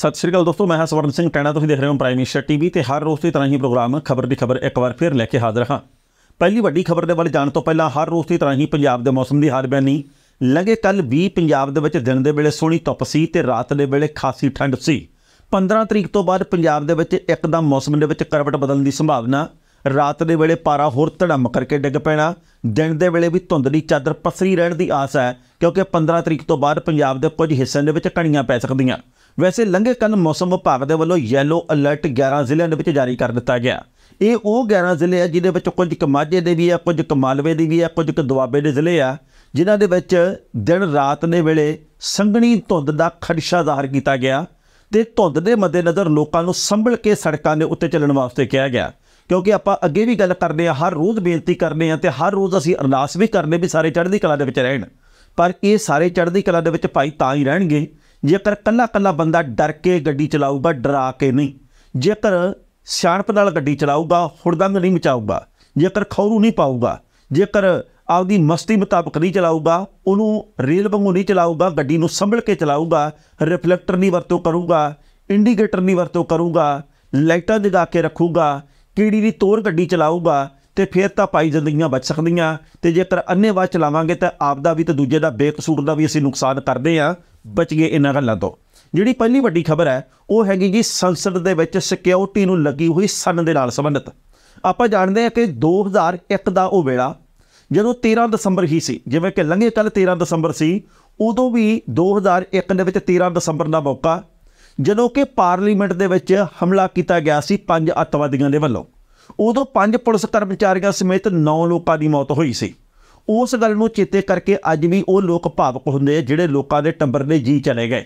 ਸਤਿ ਸ਼੍ਰੀ ਅਕਾਲ ਦੋਸਤੋ ਮੈਂ ਹਾਂ ਸਵਰਨ ਸਿੰਘ ਟੈਣਾ ਤੁਸੀਂ ਦੇਖ ਰਹੇ ਹੋ ਪ੍ਰਾਈਮ ਮਿਨਿਸਟਰ ਟੀਵੀ ਤੇ ਹਰ ਰੋਜ਼ ਦੀ ਤਰ੍ਹਾਂ ਹੀ ਪ੍ਰੋਗਰਾਮ ਖਬਰ ਦੀ ਖਬਰ ਇੱਕ ਵਾਰ ਫਿਰ ਲੈ ਕੇ ਹਾਜ਼ਰ ਹਾਂ ਪਹਿਲੀ ਵੱਡੀ ਖਬਰ ਦੇ ਵੱਲ ਜਾਣ ਤੋਂ ਪਹਿਲਾਂ ਹਰ ਰੋਜ਼ ਦੀ ਤਰ੍ਹਾਂ ਹੀ ਪੰਜਾਬ ਦੇ ਮੌਸਮ ਦੀ ਹਾਲ ਬਿਆਨੀ ਲੰਘੇ ਕੱਲ ਵੀ ਪੰਜਾਬ ਦੇ ਵਿੱਚ ਦਿਨ ਦੇ ਵੇਲੇ ਸੋਹਣੀ ਧੁੱਪ ਸੀ ਤੇ ਰਾਤ ਦੇ ਵੇਲੇ ਖਾਸੀ ਠੰਡ ਸੀ 15 ਤਰੀਕ ਤੋਂ ਬਾਅਦ ਪੰਜਾਬ ਦੇ ਵਿੱਚ ਇੱਕਦਮ ਮੌਸਮ ਦੇ ਵਿੱਚ ਕਰਵਟ ਬਦਲਣ ਦੀ ਸੰਭਾਵਨਾ ਰਾਤ ਦੇ ਵੇਲੇ ਪਾਰਾ ਹੋਰ ਧੜਮ ਕਰਕੇ ਡਿੱਗ ਪੈਣਾ ਦਿਨ ਦੇ ਵੇਲੇ ਵੀ ਧੁੰਦ ਦੀ ਚਾਦਰ ਪਸਰੀ ਰਹਿਣ ਦੀ ਆਸ ਹੈ ਕਿਉਂਕਿ 15 ਤਰੀਕ ਤੋਂ ਬਾਅਦ ਪੰਜਾਬ ਦੇ ਕੁਝ ਹਿੱਸਿਆਂ ਦੇ ਵਿੱਚ ਕਣੀਆਂ ਪੈ ਸਕਦੀਆਂ ਵੈਸੇ ਲੰਘੇ ਕੱਲ ਮੌਸਮ ਵਿਭਾਗ ਦੇ ਵੱਲੋਂ ਯੈਲੋ ਅਲਰਟ 11 ਜ਼ਿਲ੍ਹਿਆਂ ਦੇ ਵਿੱਚ ਜਾਰੀ ਕਰ ਦਿੱਤਾ ਗਿਆ ਇਹ ਉਹ 11 ਜ਼ਿਲ੍ਹੇ ਆ ਜਿਹਦੇ ਵਿੱਚ ਕੁਝ ਕੁ ਮਾਝੇ ਦੇ ਵੀ ਆ ਕੁਝ ਕੁ ਮਾਲਵੇ ਦੇ ਵੀ ਆ ਕੁਝ ਕੁ ਦੁਆਬੇ ਦੇ ਜ਼ਿਲ੍ਹੇ ਆ ਜਿਨ੍ਹਾਂ ਦੇ ਵਿੱਚ ਦਿਨ ਰਾਤ ਦੇ ਵੇਲੇ ਸੰਘਣੀ ਧੁੰਦ ਦਾ ਖੜਸ਼ਾ ਜ਼ਾਹਰ ਕੀਤਾ ਗਿਆ ਤੇ ਧੁੰਦ ਦੇ ਮੱਦੇਨਜ਼ਰ ਲੋਕਾਂ ਨੂੰ ਸੰਭਲ ਕੇ ਸੜਕਾਂ ਦੇ ਉੱਤੇ ਚੱਲਣ ਵਾਸਤੇ ਕਿਹਾ ਗਿਆ ਕਿਉਂਕਿ ਆਪਾਂ ਅੱਗੇ ਵੀ ਗੱਲ ਕਰਦੇ ਆ ਹਰ ਰੋਜ਼ ਬੇਨਤੀ ਕਰਦੇ ਆ ਤੇ ਹਰ ਰੋਜ਼ ਅਸੀਂ ਅਰਦਾਸ ਵੀ ਕਰਦੇ ਵੀ ਸਾਰੇ ਚੜ੍ਹਦੀ ਕਲਾ ਦੇ ਵਿੱਚ ਰਹਿਣ ਪਰ ਇਹ ਸਾਰੇ ਚੜ੍ਹਦੀ ਕਲਾ ਦੇ ਵਿੱਚ ਭਾਈ ਤਾਂ ਹੀ ਰਹਿਣਗੇ ਜੇਕਰ ਕੱਲਾ ਕੱਲਾ ਬੰਦਾ ਡਰ ਕੇ ਗੱਡੀ ਚਲਾਊਗਾ ਡਰਾ ਕੇ ਨਹੀਂ ਜੇਕਰ ਸਿਆਣਪ ਨਾਲ ਗੱਡੀ ਚਲਾਊਗਾ ਹੁੜਦੰਗ ਨਹੀਂ ਮਚਾਊਗਾ ਜੇਕਰ ਖੌਰੂ ਨਹੀਂ ਪਾਊਗਾ ਜੇਕਰ ਆਪਦੀ ਮਸਤੀ ਮੁਤਾਬਕ ਨਹੀਂ ਚਲਾਊਗਾ ਉਹਨੂੰ ਰੇਲ ਵਾਂਗੂ ਨਹੀਂ ਚਲਾਊਗਾ ਗੱਡੀ ਨੂੰ ਸੰਭਲ ਕੇ ਚਲਾਊਗਾ ਰਿਫਲੈਕਟਰ ਨਹੀਂ ਵਰਤੋਂ ਕਰੂਗਾ ਇੰਡੀਕੇਟਰ ਨਹੀਂ ਵਰਤੋਂ ਕਰੂਗਾ ਲਾਈਟਾਂ ਜਗਾ ਕੇ ਰੱਖੂਗਾ ਕਿਹੜੀ ਦੀ ਤੋਰ ਗੱਡੀ ਚਲਾਊਗਾ ਤੇ ਫਿਰ ਤਾਂ ਭਾਈ ਜ਼ਿੰਦਗੀਆਂ ਬਚ ਸਕਦੀਆਂ ਤੇ ਜੇਕਰ ਅੰਨੇ ਵਾਚ ਚਲਾਵਾਂਗੇ ਤਾਂ ਆਪ ਦਾ ਵੀ ਤੇ ਦੂਜੇ ਦਾ ਬੇਕਸੂਰ ਦਾ ਵੀ ਅਸੀਂ ਨੁਕਸਾਨ ਕਰਦੇ ਆ ਬਚ ਗਏ ਇਹਨਾਂ ਗੱਲਾਂ ਤੋਂ ਜਿਹੜੀ ਪਹਿਲੀ ਵੱਡੀ ਖਬਰ ਹੈ ਉਹ ਹੈਗੀ ਜੀ ਸੰਸਦ ਦੇ ਵਿੱਚ ਸਿਕਿਉਰਿਟੀ ਨੂੰ ਲੱਗੀ ਹੋਈ ਸੰਨ ਦੇ ਨਾਲ ਸੰਬੰਧਿਤ ਆਪਾਂ ਜਾਣਦੇ ਹਾਂ ਕਿ 2001 ਦਾ ਉਹ ਵੇਲਾ ਜਦੋਂ 13 ਦਸੰਬਰ ਹੀ ਸੀ ਜਿਵੇਂ ਕਿ ਲੰਘੇ ਕੱਲ 13 ਦਸੰਬਰ ਸੀ ਉਦੋਂ ਵੀ 2001 ਦੇ ਵਿੱਚ 13 ਦਸੰਬਰ ਦਾ ਮੌਕਾ ਜਦੋਂ ਕਿ ਪਾਰਲੀਮੈਂਟ ਦੇ ਵਿੱਚ ਹਮਲਾ ਕੀਤਾ ਗਿਆ ਸੀ ਪੰਜ ਅੱਤਵਾਦੀਆਂ ਦੇ ਵੱਲੋਂ ਉਦੋਂ ਪੰਜ ਪੁਲਿਸ ਕਰਮਚਾਰੀਆਂ ਸਮੇਤ 9 ਲੋਕਾਂ ਦੀ ਮੌਤ ਹੋਈ ਸੀ ਉਸ ਗੱਲ ਨੂੰ ਚੇਤੇ ਕਰਕੇ ਅੱਜ ਵੀ ਉਹ ਲੋਕ ਭਾਵਕ ਹੁੰਦੇ ਆ ਜਿਹੜੇ ਲੋਕਾਂ ਦੇ ਟੰਬਰ ਦੇ ਜੀ ਚਲੇ ਗਏ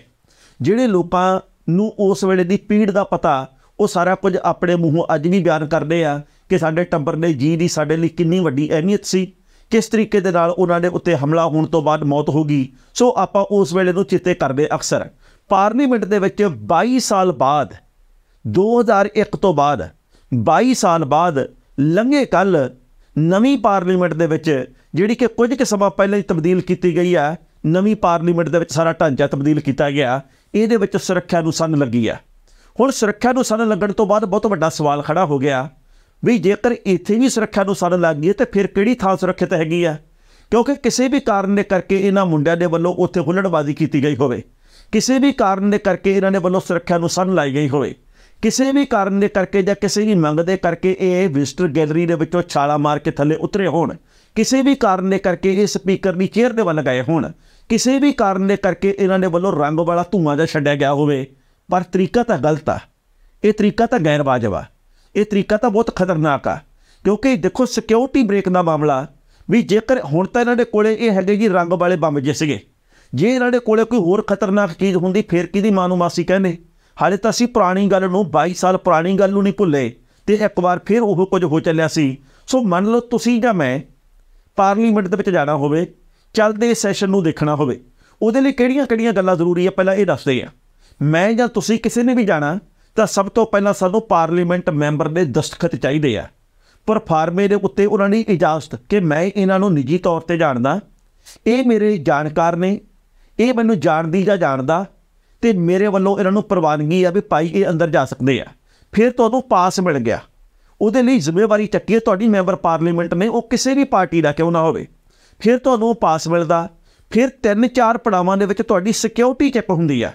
ਜਿਹੜੇ ਲੋਕਾਂ ਨੂੰ ਉਸ ਵੇਲੇ ਦੀ ਪੀੜ ਦਾ ਪਤਾ ਉਹ ਸਾਰਾ ਕੁਝ ਆਪਣੇ ਮੂੰਹੋਂ ਅੱਜ ਵੀ ਬਿਆਨ ਕਰਦੇ ਆ ਕਿ ਸਾਡੇ ਟੰਬਰ ਦੇ ਜੀ ਦੀ ਸਾਡੇ ਲਈ ਕਿੰਨੀ ਵੱਡੀ ਅਹਿਮੀਅਤ ਸੀ ਕਿਸ ਤਰੀਕੇ ਦੇ ਨਾਲ ਉਹਨਾਂ ਦੇ ਉੱਤੇ ਹਮਲਾ ਹੋਣ ਤੋਂ ਬਾਅਦ ਮੌਤ ਹੋ ਗਈ ਸੋ ਆਪਾਂ ਉਸ ਵੇਲੇ ਨੂੰ ਚੇਤੇ ਕਰਦੇ ਅਕਸਰ ਪਾਰਲੀਮੈਂਟ ਦੇ ਵਿੱਚ 22 ਸਾਲ ਬਾਅਦ 2001 ਤੋਂ ਬਾਅਦ 22 ਸਾਲ ਬਾਅਦ ਲੰਘੇ ਕੱਲ ਨਵੀਂ ਪਾਰਲੀਮੈਂਟ ਦੇ ਵਿੱਚ ਜਿਹੜੀ ਕਿ ਕੁਝ ਕੁ ਸਮਾਂ ਪਹਿਲਾਂ ਹੀ ਤਬਦੀਲ ਕੀਤੀ ਗਈ ਹੈ ਨਵੀਂ ਪਾਰਲੀਮੈਂਟ ਦੇ ਵਿੱਚ ਸਾਰਾ ਢਾਂਚਾ ਤਬਦੀਲ ਕੀਤਾ ਗਿਆ ਇਹਦੇ ਵਿੱਚ ਸੁਰੱਖਿਆ ਨੂੰ ਸੰਨ ਲੱਗੀ ਹੈ ਹੁਣ ਸੁਰੱਖਿਆ ਨੂੰ ਸੰਨ ਲੱਗਣ ਤੋਂ ਬਾਅਦ ਬਹੁਤ ਵੱਡਾ ਸਵਾਲ ਖੜਾ ਹੋ ਗਿਆ ਵੀ ਜੇਕਰ ਇੱਥੇ ਵੀ ਸੁਰੱਖਿਆ ਨੂੰ ਸੰਨ ਲੱਗ ਗਈ ਤੇ ਫਿਰ ਕਿਹੜੀ ਥਾਂ ਸੁਰੱਖਿਅਤ ਹੈਗੀ ਹੈ ਕਿਉਂਕਿ ਕਿਸੇ ਵੀ ਕਾਰਨ ਦੇ ਕਰਕੇ ਇਹਨਾਂ ਮੁੰਡਿਆਂ ਦੇ ਵੱਲੋਂ ਉੱਥੇ ਹੁਲੜਬਾਜ਼ੀ ਕੀਤੀ ਗਈ ਹੋਵੇ ਕਿਸੇ ਵੀ ਕਾਰਨ ਦੇ ਕਰਕੇ ਇਹਨਾਂ ਦੇ ਵੱਲੋਂ ਸੁਰੱਖਿਆ ਨੂੰ ਸੰਨ ਲਾਈ ਗਈ ਹੋਵੇ ਕਿਸੇ ਵੀ ਕਾਰਨ ਦੇ ਕਰਕੇ ਜਾਂ ਕਿਸੇ ਵੀ ਮੰਗ ਦੇ ਕਰਕੇ ਇਹ ਵਿਜ਼ਟਰ ਗੈਲਰੀ ਦੇ ਵਿੱਚੋਂ ਛਾਲਾ ਮਾਰ ਕੇ ਥੱਲੇ ਉਤਰੇ ਹੋਣ ਕਿਸੇ ਵੀ ਕਾਰਨ ਦੇ ਕਰਕੇ ਇਹ ਸਪੀਕਰ ਦੀ ਚੇਅਰ ਦੇ ਵੱਲ ਗਏ ਹੋਣ ਕਿਸੇ ਵੀ ਕਾਰਨ ਦੇ ਕਰਕੇ ਇਹਨਾਂ ਦੇ ਵੱਲੋਂ ਰੰਗ ਵਾਲਾ ਧੂਆਂ ਜਾਂ ਛੱਡਿਆ ਗਿਆ ਹੋਵੇ ਪਰ ਤਰੀਕਾ ਤਾਂ ਗਲਤ ਆ ਇਹ ਤਰੀਕਾ ਤਾਂ ਗੈਰ ਵਾਜਬ ਆ ਇਹ ਤਰੀਕਾ ਤਾਂ ਬਹੁਤ ਖਤਰਨਾਕ ਆ ਕਿਉਂਕਿ ਦੇਖੋ ਸਿਕਿਉਰਿਟੀ ਬ੍ਰੇਕ ਦਾ ਮਾਮਲਾ ਵੀ ਜੇਕਰ ਹੁਣ ਤਾਂ ਇਹਨਾਂ ਦੇ ਕੋਲੇ ਇਹ ਹੈਗੇ ਜੀ ਰੰਗ ਵਾਲੇ ਬੰਬ ਜਿਸਗੇ ਜੇ ਇਹਨਾਂ ਦੇ ਕੋਲੇ ਕੋਈ ਹੋਰ ਖਤਰਨਾਕ ਚੀਜ਼ ਹੁੰਦੀ ਫੇਰ ਕਿਹਦੀ ਮਾਨੂ ਮਾਸੀ ਕਹਿੰਦੇ ਹਾਲੇ ਤਾਂ ਅਸੀਂ ਪੁਰਾਣੀ ਗੱਲ ਨੂੰ 22 ਸਾਲ ਪੁਰਾਣੀ ਗੱਲ ਨੂੰ ਨਹੀਂ ਭੁੱਲੇ ਤੇ ਇੱਕ ਵਾਰ ਫਿਰ ਉਹ ਕੁਝ ਹੋ ਚੱਲਿਆ ਸੀ ਸੋ ਮੰਨ ਲਓ ਤੁਸੀਂ ਜਾਂ ਮੈਂ ਪਾਰਲੀਮੈਂਟ ਦੇ ਵਿੱਚ ਜਾਣਾ ਹੋਵੇ ਚੱਲਦੇ ਸੈਸ਼ਨ ਨੂੰ ਦੇਖਣਾ ਹੋਵੇ ਉਹਦੇ ਲਈ ਕਿਹੜੀਆਂ-ਕਿਹੜੀਆਂ ਗੱਲਾਂ ਜ਼ਰੂਰੀ ਆ ਪਹਿਲਾਂ ਇਹ ਦੱਸਦੇ ਆ ਮੈਂ ਜਾਂ ਤੁਸੀਂ ਕਿਸੇ ਨੇ ਵੀ ਜਾਣਾ ਤਾਂ ਸਭ ਤੋਂ ਪਹਿਲਾਂ ਸਾਨੂੰ ਪਾਰਲੀਮੈਂਟ ਮੈਂਬਰ ਦੇ ਦਸਤਖਤ ਚਾਹੀਦੇ ਆ ਪਰ ਫਾਰਮੇ ਦੇ ਉੱਤੇ ਉਹਨਾਂ ਨੇ ਇਜਾਜ਼ਤ ਕਿ ਮੈਂ ਇਹਨਾਂ ਨੂੰ ਨਿੱਜੀ ਤੌਰ ਤੇ ਜਾਣਦਾ ਇਹ ਮੇਰੇ ਜਾਣਕਾਰ ਨੇ ਇਹ ਮੈਨੂੰ ਜਾਣਦੀ ਜਾਂ ਜਾਣਦਾ ਤੇ ਮੇਰੇ ਵੱਲੋਂ ਇਹਨਾਂ ਨੂੰ ਪ੍ਰਵਾਨਗੀ ਆ ਵੀ ਭਾਈ ਇਹ ਅੰਦਰ ਜਾ ਸਕਦੇ ਆ ਫਿਰ ਤੁਹਾਨੂੰ ਪਾਸ ਮਿਲ ਗਿਆ ਉਹਦੇ ਲਈ ਜ਼ਿੰਮੇਵਾਰੀ ਚੱਕੀ ਹੈ ਤੁਹਾਡੀ ਮੈਂਬਰ ਪਾਰਲੀਮੈਂਟ ਨੇ ਉਹ ਕਿਸੇ ਵੀ ਪਾਰਟੀ ਦਾ ਕਿਉਂ ਨਾ ਹੋਵੇ ਫਿਰ ਤੁਹਾਨੂੰ ਪਾਸ ਮਿਲਦਾ ਫਿਰ ਤਿੰਨ ਚਾਰ ਪੜਾਵਾਂ ਦੇ ਵਿੱਚ ਤੁਹਾਡੀ ਸਿਕਿਉਰਿਟੀ ਚੈੱਕ ਹੁੰਦੀ ਆ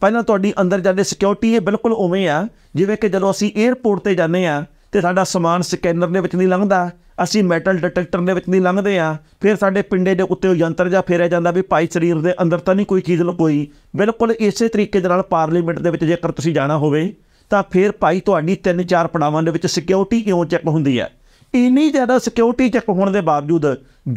ਪਹਿਲਾਂ ਤੁਹਾਡੀ ਅੰਦਰ ਜਾਂਦੇ ਸਿਕਿਉਰਿਟੀ ਇਹ ਬਿਲਕੁਲ ਉਵੇਂ ਆ ਜਿਵੇਂ ਕਿ ਜਦੋਂ ਅਸੀਂ 에어ਪੋਰਟ ਤੇ ਜਾਂਦੇ ਆ ਤੇ ਸਾਡਾ ਸਮਾਨ ਸਕੈਨਰ ਦੇ ਵਿੱਚ ਨਹੀਂ ਲੰਘਦਾ ਅਸੀਂ ਮੈਟਲ ਡਿਟੈਕਟਰ ਦੇ ਵਿੱਚ ਨਹੀਂ ਲੰਘਦੇ ਆ ਫਿਰ ਸਾਡੇ ਪਿੰਡੇ ਦੇ ਉੱਤੇ ਉਹ ਯੰਤਰ ਜਾਂ ਫੇਰਿਆ ਜਾਂਦਾ ਵੀ ਭਾਈ ਸਰੀਰ ਦੇ ਅੰਦਰ ਤਾਂ ਨਹੀਂ ਕੋਈ ਚੀਜ਼ ਲੁਕੋਈ ਬਿਲਕੁਲ ਇਸੇ ਤਰੀਕੇ ਦੇ ਨਾਲ ਪਾਰਲੀਮੈਂਟ ਦੇ ਵਿੱਚ ਜੇਕਰ ਤੁਸੀਂ ਜਾਣਾ ਹੋਵੇ ਤਾਂ ਫਿਰ ਭਾਈ ਤੁਹਾਡੀ ਤਿੰਨ ਚਾਰ ਪੜਾਵਾਂ ਦੇ ਵਿੱਚ ਸਿਕਿਉਰਿਟੀ ਕਿਉਂ ਚੈੱਕ ਹੁੰਦੀ ਹੈ ਇੰਨੀ ਜ਼ਿਆਦਾ ਸਿਕਿਉਰਿਟੀ ਚੈੱਕ ਹੋਣ ਦੇ ਬਾਵਜੂਦ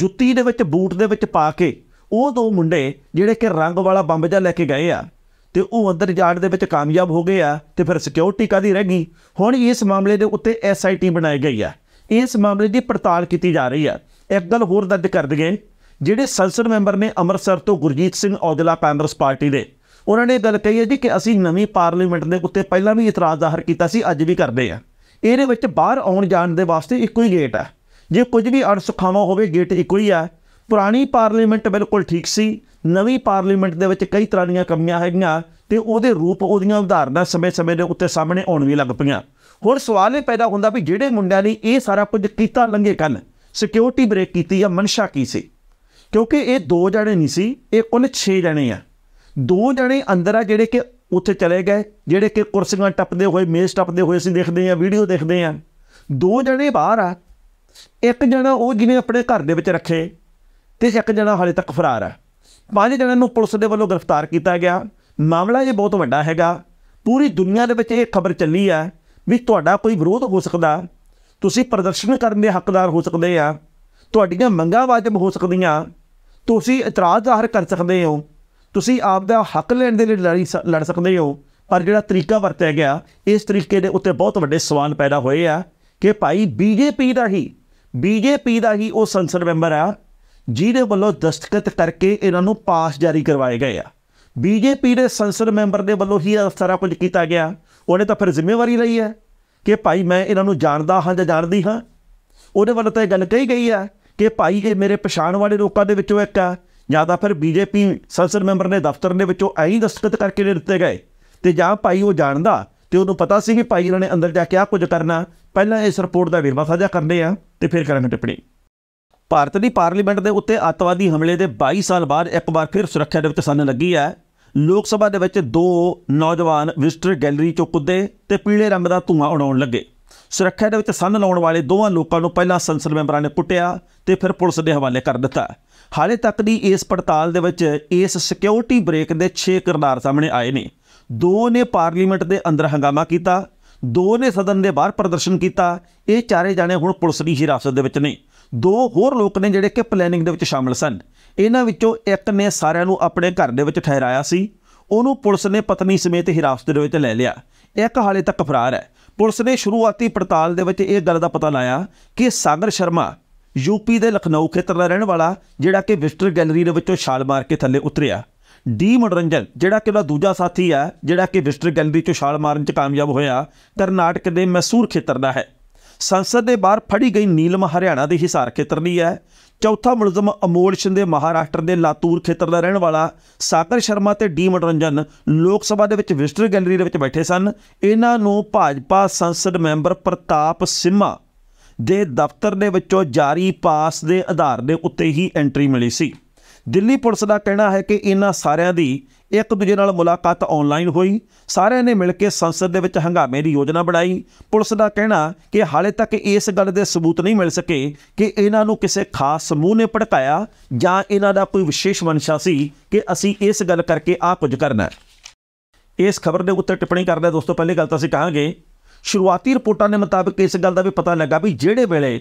ਜੁੱਤੀ ਦੇ ਵਿੱਚ ਬੂਟ ਦੇ ਵਿੱਚ ਪਾ ਕੇ ਉਹ ਦੋ ਮੁੰਡੇ ਜਿਹੜੇ ਕਿ ਰੰਗ ਵਾਲਾ ਬੰਬ ਜਾਂ ਲੈ ਕੇ ਗਏ ਆ ਤੇ ਉਹ ਅੰਦਰ ਜਾਣ ਦੇ ਵਿੱਚ ਕਾਮਯਾਬ ਹੋ ਗਏ ਆ ਤੇ ਫਿਰ ਸਿਕਿਉਰਿਟੀ ਕਾਦੀ ਰਹਿ ਗਈ ਹੁਣ ਇਸ ਮਾਮਲੇ ਦੇ ਉੱਤੇ ਐਸਆਈਟੀ ਬਣਾਈ ਗਈ ਆ ਇਸ ਮਾਮਲੇ ਦੀ ਪੜਤਾਲ ਕੀਤੀ ਜਾ ਰਹੀ ਆ ਇੱਕ ਗੱਲ ਹੋਰ ਦੱਦ ਕਰ ਦਗੇ ਜਿਹੜੇ ਸੰਸਦ ਮੈਂਬਰ ਨੇ ਅੰਮ੍ਰਿਤਸਰ ਤੋਂ ਗੁਰਜੀਤ ਸਿੰਘ ਔਜਲਾ ਕਾਂਗਰਸ ਪਾਰਟੀ ਦੇ ਉਹਨਾਂ ਨੇ ਗੱਲ ਕਹੀ ਹੈ ਜੀ ਕਿ ਅਸੀਂ ਨਵੀਂ ਪਾਰਲੀਮੈਂਟ ਦੇ ਉੱਤੇ ਪਹਿਲਾਂ ਵੀ ਇਤਰਾਜ਼ ਜ਼ਾਹਰ ਕੀਤਾ ਸੀ ਅੱਜ ਵੀ ਕਰਦੇ ਆ ਇਹਦੇ ਵਿੱਚ ਬਾਹਰ ਆਉਣ ਜਾਣ ਦੇ ਵਾਸਤੇ ਇੱਕੋ ਹੀ ਗੇਟ ਆ ਜੇ ਕੁਝ ਵੀ ਅਣਸੁਖਾਵਾਂ ਹੋਵੇ ਗੇਟ ਇੱਕੋ ਹੀ ਆ ਪੁਰਾਣੀ ਪਾਰਲੀਮੈਂਟ ਬਿਲਕੁਲ ਠੀਕ ਸੀ ਨਵੀਂ ਪਾਰਲੀਮੈਂਟ ਦੇ ਵਿੱਚ ਕਈ ਤਰ੍ਹਾਂ ਦੀਆਂ ਕਮੀਆਂ ਹੈਗੀਆਂ ਤੇ ਉਹਦੇ ਰੂਪ ਉਹਦੀਆਂ ਉਦਾਹਰਨਾਂ ਸਮੇਂ-ਸਮੇਂ ਦੇ ਉੱਤੇ ਸਾਹਮਣੇ ਆਉਣ ਵੀ ਲੱਗ ਪਈਆਂ ਹੁਣ ਸਵਾਲ ਇਹ ਪੈਦਾ ਹੁੰਦਾ ਵੀ ਜਿਹੜੇ ਮੁੰਡਿਆਂ ਨੇ ਇਹ ਸਾਰਾ ਕੁਝ ਕੀਤਾ ਲੰਗੇ ਕੰਨ ਸਿਕਿਉਰਿਟੀ ਬ੍ਰੇਕ ਕੀਤੀ ਜਾਂ ਮਨਸ਼ਾ ਕੀ ਸੀ ਕਿਉਂਕਿ ਇਹ ਦੋ ਜਣੇ ਨਹੀਂ ਸੀ ਇਹ ਕੁੱਲ 6 ਜਣੇ ਆ ਦੋ ਜਣੇ ਅੰਦਰ ਆ ਜਿਹੜੇ ਕਿ ਉੱਥੇ ਚਲੇ ਗਏ ਜਿਹੜੇ ਕਿ ਕੁਰਸੀਆਂ ਟੱਪਦੇ ਹੋਏ ਮੇਜ਼ ਟੱਪਦੇ ਹੋਏ ਅਸੀਂ ਦੇਖਦੇ ਆ ਵੀਡੀਓ ਦੇਖਦੇ ਆ ਦੋ ਜਣੇ ਬਾਹਰ ਆ ਇੱਕ ਜਣਾ ਉਹ ਜਿਹਨੇ ਆਪਣੇ ਘਰ ਦੇ ਵਿੱਚ ਰੱਖੇ ਤੇ ਇੱਕ ਜਣਾ ਹਾਲੇ ਤੱਕ ਫਰਾਰ ਹੈ ਪੰਜ ਜਣਿਆਂ ਨੂੰ ਪੁਲਿਸ ਦੇ ਵੱਲੋਂ ਗ੍ਰਿਫਤਾਰ ਕੀਤਾ ਗਿਆ ਮਾਮਲਾ ਇਹ ਬਹੁਤ ਵੱਡਾ ਹੈਗਾ ਪੂਰੀ ਦੁਨੀਆ ਦੇ ਵਿੱਚ ਇਹ ਖਬਰ ਚੱਲੀ ਆ ਵੀ ਤੁਹਾਡਾ ਕੋਈ ਵਿਰੋਧ ਹੋ ਸਕਦਾ ਤੁਸੀਂ ਪ੍ਰਦਰਸ਼ਨ ਕਰਨ ਦੇ ਹੱਕਦਾਰ ਹੋ ਸਕਦੇ ਆ ਤੁਹਾਡੀਆਂ ਮੰਗਾਂ ਵਾਜਬ ਹੋ ਸਕਦੀਆਂ ਤੁਸੀਂ ਇਤਰਾਜ਼ ਜ਼ਾਹਰ ਕਰ ਸਕਦੇ ਹੋ ਤੁਸੀਂ ਆਪ ਦਾ ਹੱਕ ਲੈਣ ਦੇ ਲਈ ਲੜ ਸਕਦੇ ਹੋ ਪਰ ਜਿਹੜਾ ਤਰੀਕਾ ਵਰਤਿਆ ਗਿਆ ਇਸ ਤਰੀਕੇ ਦੇ ਉੱਤੇ ਬਹੁਤ ਵੱਡੇ ਸਵਾਲ ਪੈਦਾ ਹੋਏ ਆ ਕਿ ਭਾਈ ਬੀਜੇਪੀ ਦਾ ਹੀ ਬੀਜੇਪੀ ਦਾ ਹੀ ਉਹ ਸੰਸਦ ਮੈਂਬਰ ਆ ਜਿਹਦੇ ਵੱਲੋਂ ਦਸਤਖਤ ਕਰਕੇ ਇਹਨਾਂ ਨੂੰ ਪਾਸ ਜਾਰੀ ਕਰਵਾਏ ਗਏ ਆ ਬੀਜੇਪੀ ਦੇ ਸੰਸਦ ਮੈਂਬਰ ਦੇ ਵੱਲੋਂ ਹੀ ਸਾਰਾ ਕੁਝ ਕੀਤਾ ਗਿਆ ਉਹਨੇ ਤਾਂ ਫਿਰ ਜ਼ਿੰਮੇਵਾਰੀ ਲਈ ਹੈ ਕਿ ਭਾਈ ਮੈਂ ਇਹਨਾਂ ਨੂੰ ਜਾਣਦਾ ਹਾਂ ਜਾਂ ਜਾਣਦੀ ਹਾਂ ਉਹਦੇ ਵੱਲੋਂ ਤਾਂ ਇਹ ਗੱਲ ਕਹੀ ਗਈ ਹੈ ਕਿ ਭਾਈ ਇਹ ਮੇਰੇ ਪਛਾਣ ਵਾਲੇ ਲੋਕਾਂ ਦੇ ਵਿੱਚੋਂ ਇੱਕ ਆ ਜਾਂ ਤਾਂ ਫਿਰ ਬੀਜੇਪੀ ਸੰਸਦ ਮੈਂਬਰ ਨੇ ਦਫ਼ਤਰ ਦੇ ਵਿੱਚੋਂ ਐਂ ਦਸਤਖਤ ਕਰਕੇ ਦੇ ਦਿੱਤੇ ਗਏ ਤੇ ਜਾਂ ਭਾਈ ਉਹ ਜਾਣਦਾ ਤੇ ਉਹਨੂੰ ਪਤਾ ਸੀ ਕਿ ਭਾਈ ਇਹਨਾਂ ਨੇ ਅੰਦਰ ਜਾ ਕੇ ਆ ਕੁਝ ਕਰਨਾ ਪਹਿਲਾਂ ਇਸ ਰਿਪੋਰਟ ਦਾ ਵੇਰਵਾ ਸਾਂਝਾ ਕਰਨੇ ਆ ਤੇ ਫਿਰ ਕਰਾਂਗੇ ਟਿੱਪਣੀ ਭਾਰਤ ਦੀ ਪਾਰਲੀਮੈਂਟ ਦੇ ਉੱਤੇ ਅੱਤਵਾਦੀ ਹਮਲੇ ਦੇ 22 ਸਾਲ ਬਾਅਦ ਇੱਕ ਵਾਰ ਫਿਰ ਸੁਰੱਖਿਆ ਦੇ ਵਿੱਚ ਸੰਨ ਲੱਗੀ ਹੈ ਲੋਕ ਸਭਾ ਦੇ ਵਿੱਚ ਦੋ ਨੌਜਵਾਨ ਵਿਜ਼ਟਰ ਗੈਲਰੀ ਚੋਂ ਕੁੱਦੇ ਤੇ ਪੀਲੇ ਰੰਗ ਦਾ ਧੂਆਂ ਉਡਾਉਣ ਲੱਗੇ ਸੁਰੱਖਿਆ ਦੇ ਵਿੱਚ ਸੰਨ ਲਾਉਣ ਵਾਲੇ ਦੋਵਾਂ ਲੋਕਾਂ ਨੂੰ ਪਹਿਲਾਂ ਸੰਸਦ ਮੈਂਬਰਾਂ ਨੇ ਕੁੱਟਿਆ ਤੇ ਫਿਰ ਪੁਲਿਸ ਦੇ ਹਵਾਲੇ ਕਰ ਦਿੱਤਾ ਹਾਲੇ ਤੱਕ ਦੀ ਇਸ ਪੜਤਾਲ ਦੇ ਵਿੱਚ ਇਸ ਸਿਕਿਉਰਿਟੀ ਬ੍ਰੇਕ ਦੇ 6 ਕਰਨਾਰ ਸਾਹਮਣੇ ਆਏ ਨੇ ਦੋ ਨੇ ਪਾਰਲੀਮੈਂਟ ਦੇ ਅੰਦਰ ਹੰਗਾਮਾ ਕੀਤਾ ਦੋ ਨੇ ਸਦਨ ਦੇ ਬਾਹਰ ਪ੍ਰਦਰਸ਼ਨ ਕੀਤਾ ਇਹ ਚਾਰੇ ਜਾਣੇ ਹੁਣ ਪੁਲਿਸ ਦੀ ਹਿਰਾਸਤ ਦੇ ਵਿੱਚ ਨੇ ਦੋ ਹੋਰ ਲੋਕ ਨੇ ਜਿਹੜੇ ਕਿ ਪਲੈਨਿੰਗ ਦੇ ਵਿੱਚ ਸ਼ਾਮਲ ਸਨ ਇਹਨਾਂ ਵਿੱਚੋਂ ਇੱਕ ਨੇ ਸਾਰਿਆਂ ਨੂੰ ਆਪਣੇ ਘਰ ਦੇ ਵਿੱਚ ਠਹਿਰਾਇਆ ਸੀ ਉਹਨੂੰ ਪੁਲਿਸ ਨੇ ਪਤਨੀ ਸਮੇਤ ਹਿਰਾਸਤ ਦੇ ਵਿੱਚ ਲੈ ਲਿਆ ਇੱਕ ਹਾਲੇ ਤੱਕ ਫਰਾਰ ਹੈ ਪੁਲਿਸ ਨੇ ਸ਼ੁਰੂਆਤੀ ਪੜਤਾਲ ਦੇ ਵਿੱਚ ਇਹ ਗੱਲ ਦਾ ਪਤਾ ਲਾਇਆ ਕਿ ਸਾਗਰ ਸ਼ਰਮਾ ਯੂਪੀ ਦੇ ਲਖਨਊ ਖੇਤਰ ਦਾ ਰਹਿਣ ਵਾਲਾ ਜਿਹੜਾ ਕਿ ਵਿਸਟਰ ਗੈਲਰੀ ਦੇ ਵਿੱਚੋਂ ਛਾਲ ਮਾਰ ਕੇ ਥੱਲੇ ਉਤਰਿਆ ਡੀ ਮਨੋਰੰਜਨ ਜਿਹੜਾ ਕਿ ਉਹਦਾ ਦੂਜਾ ਸਾਥੀ ਹੈ ਜਿਹੜਾ ਕਿ ਵਿਸਟਰ ਗੈਲਰੀ ਚੋਂ ਛਾਲ ਮਾਰਨ 'ਚ ਕਾਮਯਾਬ ਹੋਇਆ ਕਰਨਾਟਕ ਦੇ ਮੈਸੂਰ ਖੇਤਰ ਦਾ ਹੈ ਸੰਸਦ ਦੇ ਬਾਹਰ ਫੜੀ ਗਈ ਨੀਲਮ ਹਰਿਆਣਾ ਦੇ ਹਿਸਾਰ ਖੇਤਰ ਦੀ ਹੈ ਚੌਥਾ ਮੁਲਜ਼ਮ ਅਮੋਲ ਸ਼ਿੰਦੇ ਮਹਾਰਾਸ਼ਟਰ ਦੇ ਲਾਤੂਰ ਖੇਤਰ ਦਾ ਰਹਿਣ ਵਾਲਾ ਸਾਕਰ ਸ਼ਰਮਾ ਤੇ ਡੀ ਮਟਰੰਜਨ ਲੋਕ ਸਭਾ ਦੇ ਵਿੱਚ ਵਿਜ਼ਟਰ ਗੈਲਰੀ ਦੇ ਵਿੱਚ ਬੈਠੇ ਸਨ ਇਹਨਾਂ ਨੂੰ ਭਾਜਪਾ ਸੰਸਦ ਮੈਂਬਰ ਪ੍ਰਤਾਪ ਸਿੰਮਾ ਦੇ ਦਫ਼ਤਰ ਦੇ ਵਿੱਚੋਂ ਜਾਰੀ ਪਾਸ ਦੇ ਆਧਾਰ ਦੇ ਉੱਤੇ ਹੀ ਐਂਟਰੀ ਮਿਲੀ ਸੀ ਦਿੱਲੀ ਪੁਲਿਸ ਦਾ ਕਹਿਣਾ ਹੈ ਕਿ ਇਹਨਾਂ ਸਾਰਿਆਂ ਦੀ ਇੱਕ ਦੂਜੇ ਨਾਲ ਮੁਲਾਕਾਤ ਆਨਲਾਈਨ ਹੋਈ ਸਾਰਿਆਂ ਨੇ ਮਿਲ ਕੇ ਸੰਸਦ ਦੇ ਵਿੱਚ ਹੰਗਾਮੇ ਦੀ ਯੋਜਨਾ ਬਣਾਈ ਪੁਲਿਸ ਦਾ ਕਹਿਣਾ ਕਿ ਹਾਲੇ ਤੱਕ ਇਸ ਗੱਲ ਦੇ ਸਬੂਤ ਨਹੀਂ ਮਿਲ ਸਕੇ ਕਿ ਇਹਨਾਂ ਨੂੰ ਕਿਸੇ ਖਾਸ ਸਮੂਹ ਨੇ ਭੜਕਾਇਆ ਜਾਂ ਇਹਨਾਂ ਦਾ ਕੋਈ ਵਿਸ਼ੇਸ਼ ਮਨਸ਼ਾ ਸੀ ਕਿ ਅਸੀਂ ਇਸ ਗੱਲ ਕਰਕੇ ਆਹ ਕੁਝ ਕਰਨਾ ਹੈ ਇਸ ਖਬਰ ਦੇ ਉੱਤੇ ਟਿੱਪਣੀ ਕਰਦਾ ਦੋਸਤੋ ਪਹਿਲੀ ਗੱਲ ਤਾਂ ਅਸੀਂ ਕਹਾਂਗੇ ਸ਼ੁਰੂਆਤੀ ਰਿਪੋਰਟਾਂ ਦੇ ਮੁਤਾਬਕ ਇਸ ਗੱਲ ਦਾ ਵੀ ਪਤਾ ਲੱਗਾ ਵੀ ਜਿਹੜੇ ਵੇਲੇ